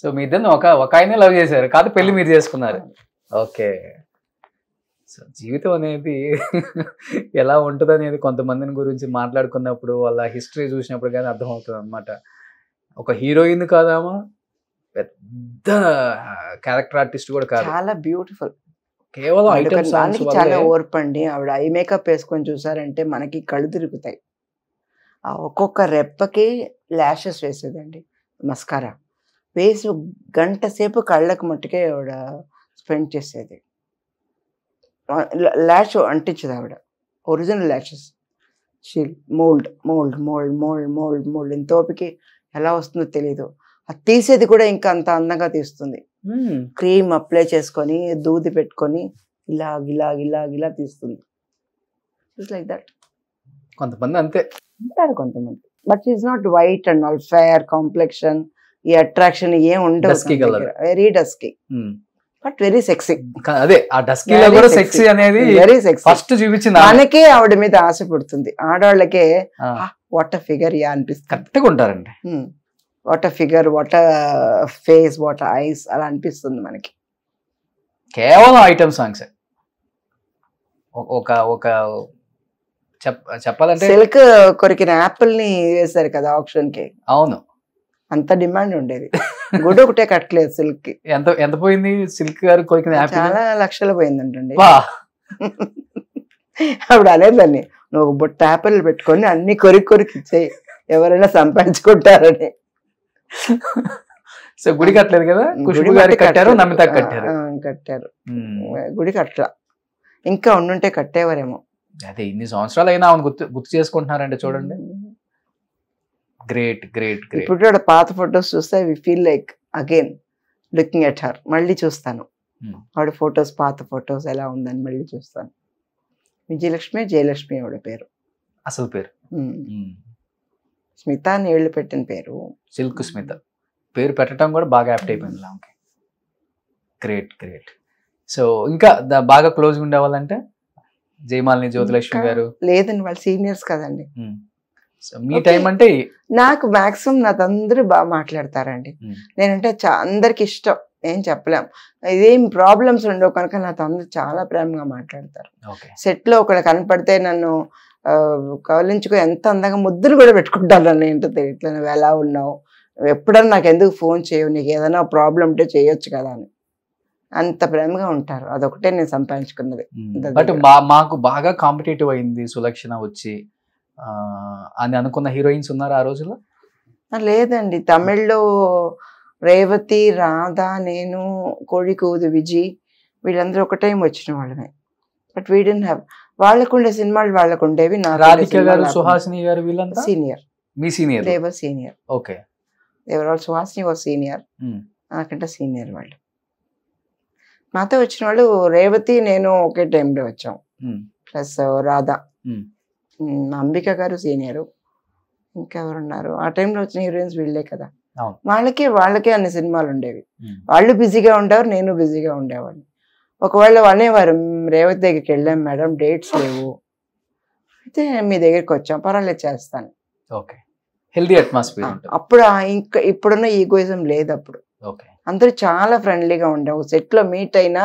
సో మీ ఇద్దరు ఒక ఒక ఆయన లవ్ చేశారు కాదు పెళ్లి మీరు చేసుకున్నారు ఓకే సో జీవితం అనేది ఎలా ఉంటుంది అనేది కొంతమందిని గురించి మాట్లాడుకున్నప్పుడు వాళ్ళ హిస్టరీ చూసినప్పుడు కానీ అర్థమవుతుంది అనమాట ఒక హీరోయిన్ కాదామా పెద్ద క్యారెక్టర్ ఆర్టిస్ట్ కూడా కాదు చాలా బ్యూటిఫుల్ కేవలం చాలా ఓర్పండి ఆవిడ ఐ మేకప్ వేసుకొని చూసారంటే మనకి కళ్ళు తిరుగుతాయి ఒక్కొక్క రెప్పకి ల్యాషెస్ వేసేదండి మస్కారా వేసి గంట సేపు కళ్ళకు మట్టుకే ఆవిడ స్పెండ్ చేసేది ల్యాష్ అంటించదు ఆవిడ original lashes she mould mould mould mould mould mould ఇంతోపికి ఎలా వస్తుందో తెలియదు అది తీసేది కూడా ఇంకా అంత అందంగా తీస్తుంది Hmm. క్రీమ్ అప్లై చేసుకొని దూది పెట్టుకొని ఇలా ఇలా ఇలా ఇలా తీస్తుంది లైక్ దట్ కొంతమంది అంతే ఉంటారు కొంతమంది but is not white and all fair complexion ఈ అట్రాక్షన్ ఏం ఉండదు very dusky but very sexy అదే ఆ డస్కీలో కూడా సెక్సీ అనేది వెరీ సెక్సీ ఫస్ట్ చూపించిన మనకే ఆవిడ మీద ఆశ పుడుతుంది ఆడవాళ్ళకే వాట్ ఫిగర్ యా అనిపిస్తుంది కరెక్ట్గా ఉంటారండి hmm. What figure what face what eyes అలా అనిపిస్తుంది మనకి కేవలం ఐటమ్ సాంగ్స్ ఒక ఒక చెప్పాలంటే సిల్క్ కొరికిన యాపిల్ ని వేశారు కదా ఆప్షన్ కి అవును అంత డిమాండ్ ఉండేది గుడ్ ఒకటే కట్టలేదు సిల్క్ ఎంత ఎంత పోయింది సిల్క్ గారు కొరికిన చాలా లక్షలు పోయిందంటండి అప్పుడు అనేదాన్ని నువ్వు బుట్ట యాపిల్ పెట్టుకొని అన్ని కొరికి కొరికి ఇచ్చేయి ఎవరైనా సంపాదించుకుంటారని సో గుడి కట్టలేదు కదా గుడి కట్టారు నమిత కట్టారు కట్టారు గుడి కట్ట ఇంకా ఉండుంటే కట్టేవారేమో అదే ఇన్ని సంవత్సరాలు అయినా ఆమె గుర్తు గుర్తు చేసుకుంటున్నారంటే చూడండి గ్రేట్ గ్రేట్ గ్రేట్ ఇప్పుడు పాత ఫొటోస్ చూస్తే we feel like again looking at her మళ్ళీ చూస్తాను ఆవిడ ఫొటోస్ పాత ఫొటోస్ ఎలా ఉందని మళ్ళీ చూస్తాను విజయలక్ష్మి జయలక్ష్మి ఆవిడ పేరు అసలు పేరు స్మిత నీళ్లు పెట్టిన పేరు సిల్క్ స్మిత పేరు పెట్టడం కూడా బాగా యాప్ట్ అయిపోయింది లాంకి గ్రేట్ గ్రేట్ సో ఇంకా బాగా క్లోజ్గా ఉండేవాళ్ళంటే జయమాలిని జ్యోతిలక్ష్మి గారు లేదండి వాళ్ళు సీనియర్స్ కదండి సో hmm. మీ టైం అంటే నాకు మాక్సిమం నాతో అందరూ బాగా మాట్లాడతారండి hmm. నేనంటే అందరికి ఇష్టం ఏం చెప్పలేం ఇదేం ప్రాబ్లమ్స్ ఉండవు కనుక నాతో అందరూ చాలా ప్రేమగా మాట్లాడతారు సెట్లో ఒకళ్ళు కనపడితే నన్ను కవలించుకో ఎంత అందంగా ముద్దులు కూడా పెట్టుకుంటాను ఏంటో తెలియట్లే నువ్వు ఎలా ఉన్నావు ఎప్పుడన్నా నాకు ఎందుకు ఫోన్ చేయవు నీకు ఏదైనా ప్రాబ్లం ఉంటే చేయొచ్చు కదా అని అంత ప్రేమగా ఉంటారు అదొకటే నేను సంపాదించుకున్నది బట్ మాకు బాగా కాంపిటేటివ్ అయింది సులక్షణ వచ్చి అని అనుకున్న హీరోయిన్స్ ఉన్నారు ఆ రోజుల్లో లేదండి తమిళ్లో రేవతి రాధ నేను కోడి కూదు విజయ్ వీళ్ళందరూ ఒక టైం వచ్చిన వాళ్ళమే బట్ వీ డెంట్ హ్యావ్ వాళ్ళకుండే సినిమాలు వాళ్ళకు ఉండేవి గారు సుహాసిని గారు సీనియర్ మీ సీనియర్ సీనియర్ ఓకే దేవర్ సుహాసిని వాజ్ సీనియర్ hmm. నాకంటే సీనియర్ వాళ్ళు మాతో వచ్చిన వాళ్ళు రేవతి నేను ఒకే టైంలో వచ్చాం plus hmm. uh, Radha hmm. Ambika గారు సీనియరు ఇంకెవరున్నారు ఆ టైంలో వచ్చిన హీరోయిన్స్ వీళ్ళే కదా వాళ్ళకే వాళ్ళకే అన్ని సినిమాలు ఉండేవి వాళ్ళు బిజీగా ఉండేవారు నేను బిజీగా ఉండేవాడిని ఒకవేళ వారు రేవతి దగ్గరికి వెళ్ళాం మేడం డేట్స్ లేవు అయితే మీ దగ్గరికి వచ్చాం పర్వాలేదు చేస్తాను ఓకే హెల్దీ అట్మాస్ఫియర్ అప్పుడు ఇంకా ఇప్పుడున్న ఈగోయిజం లేదు అప్పుడు అందరూ చాలా ఫ్రెండ్లీగా ఉండే ఒక సెట్ లో మీట్ అయినా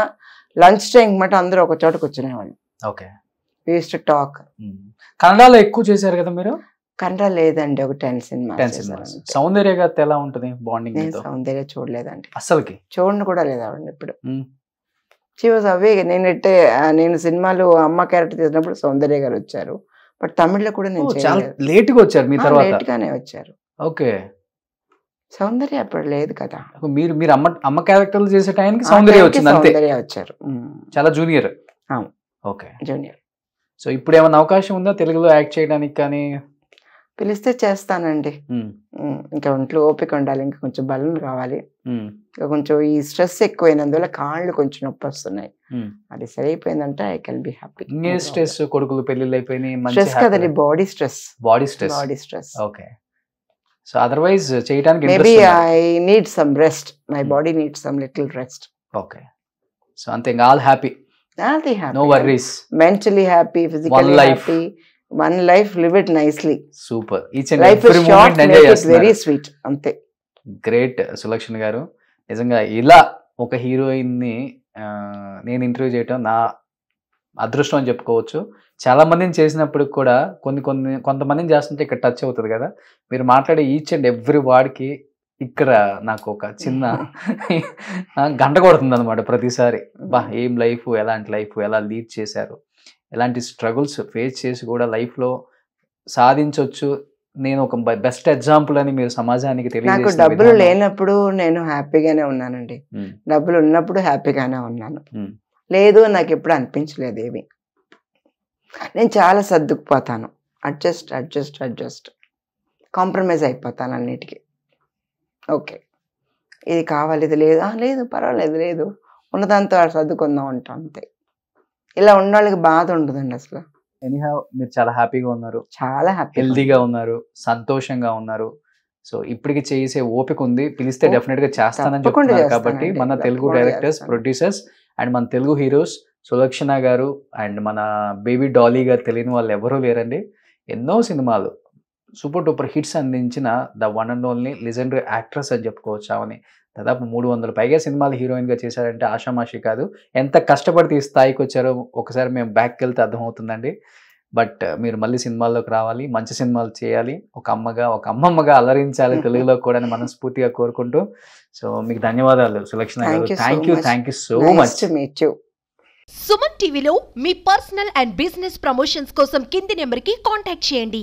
లంచ్ టైం మాట అందరూ ఒక చోట కూర్చునేవాళ్ళు ఓకే టాక్ కన్నడలో ఎక్కువ చేశారు కదా మీరు కన్నడ లేదండి ఒక టెన్ సినిమా సౌందర్యగా ఎలా ఉంటుంది బాండింగ్ సౌందర్య చూడలేదండి అసలుకి చూడండి కూడా లేదా ఇప్పుడు షీ వాజ్ అవే నేనంటే నేను సినిమాలో అమ్మ క్యారెక్టర్ చేసినప్పుడు సౌందర్య గారు వచ్చారు బట్ తమిళ్లో కూడా నేను చాలా లేట్గా వచ్చారు మీ తర్వాత లేట్గానే వచ్చారు ఓకే సౌందర్య అప్పుడు లేదు కదా మీరు మీరు అమ్మ అమ్మ క్యారెక్టర్లు చేసే టైంకి సౌందర్య వచ్చింది అంతే సౌందర్య వచ్చారు చాలా జూనియర్ అవును ఓకే జూనియర్ సో ఇప్పుడు ఏమైనా అవకాశం ఉందా తెలుగులో యాక్ట్ చేయడానికి కానీ పిలిస్తే చేస్తానండి ఇంకా ఒంట్లో ఓపిక ఉండాలి ఇంకా కొంచెం బలం కావాలి కొంచెం ఈ స్ట్రెస్ ఎక్కువైనందువల్ల కాళ్ళు కొంచెం నొప్పి వస్తున్నాయి అది సరిపోయిందంటే I can be happy stress కొడుకులు పెళ్లిళ్ళు అయిపోయినాయి స్ట్రెస్ కదండి body stress body stress body stress okay so otherwise చేయడానికి maybe I need some rest my body need some little rest okay so అంతే ఆల్ హ్యాపీ నాది happy no worries mentally happy physically happy one life live it nicely super each and life is short very sweet అంతే great Sulakshana గారు నిజంగా ఇలా ఒక హీరోయిన్ని నేను interview చేయటం నా అదృష్టం అని చెప్పుకోవచ్చు చాలా మందిని చేసినప్పుడు కూడా కొన్ని కొన్ని కొంతమందిని చేస్తుంటే ఇక్కడ టచ్ అవుతుంది కదా మీరు మాట్లాడే ఈచ్ అండ్ ఎవ్రీ వాడికి ఇక్కడ నాకు ఒక చిన్న గంట కొడుతుంది అనమాట ప్రతిసారి బా ఏం లైఫ్ ఎలాంటి లైఫ్ ఎలా లీడ్ చేశారు ఎలాంటి స్ట్రగుల్స్ ఫేస్ చేసి కూడా లైఫ్లో సాధించవచ్చు నేను ఒక బెస్ట్ ఎగ్జాంపుల్ అని మీరు సమాజానికి నాకు డబ్బులు లేనప్పుడు నేను హ్యాపీగానే ఉన్నానండి డబ్బులు ఉన్నప్పుడు హ్యాపీగానే ఉన్నాను లేదు నాకు ఎప్పుడు అనిపించలేదు ఏమి నేను చాలా సర్దుకుపోతాను అడ్జస్ట్ అడ్జస్ట్ అడ్జస్ట్ కాంప్రమైజ్ అయిపోతాను అన్నిటికీ ఓకే ఇది కావాలి ఇది లేదు లేదు పర్వాలేదు లేదు ఉన్నదంతా సర్దుకుందాం ఉంటాం అంతే ఇలా ఉన్న వాళ్ళకి బాధ ఉండదండి అసలు ఎనీహౌ మీరు చాలా హ్యాపీగా ఉన్నారు చాలా హ్యాపీ హెల్దీగా ఉన్నారు సంతోషంగా ఉన్నారు సో ఇప్పటికి చేసే ఓపిక ఉంది పిలిస్తే డెఫినెట్ గా చేస్తానని చెప్తున్నారు కాబట్టి మన తెలుగు డైరెక్టర్స్ ప్రొడ్యూసర్స్ అండ్ మన తెలుగు హీరోస్ సులక్షణ గారు అండ్ మన బేబీ డాలీ గారు తెలియని వాళ్ళు ఎవరూ లేరండి ఎన్నో సినిమాలు సూపర్ టూపర్ హిట్స్ అందించిన the one and only legendary actress అని చెప్పుకోవచ్చు ఆమెని దాదాపు మూడు వందల పైగా సినిమాలు హీరోయిన్గా చేశారంటే ఆషామాషి కాదు ఎంత కష్టపడితే ఈ స్థాయికి వచ్చారో ఒకసారి మేము బ్యాక్కి వెళ్తే అర్థమవుతుందండి బట్ మీరు మళ్ళీ సినిమాల్లోకి రావాలి మంచి సినిమాలు చేయాలి ఒక అమ్మగా ఒక అమ్మమ్మగా అలరించాలి తెలుగులో కూడా మనస్ఫూర్తిగా కోరుకుంటూ సో మీకు ధన్యవాదాలు Sulakshana thank you thank you so much Suman టీవీలో మీ పర్సనల్ అండ్ బిజినెస్ ప్రమోషన్స్ కోసం కింది నెంబర్కి కాంటాక్ట్ చేయండి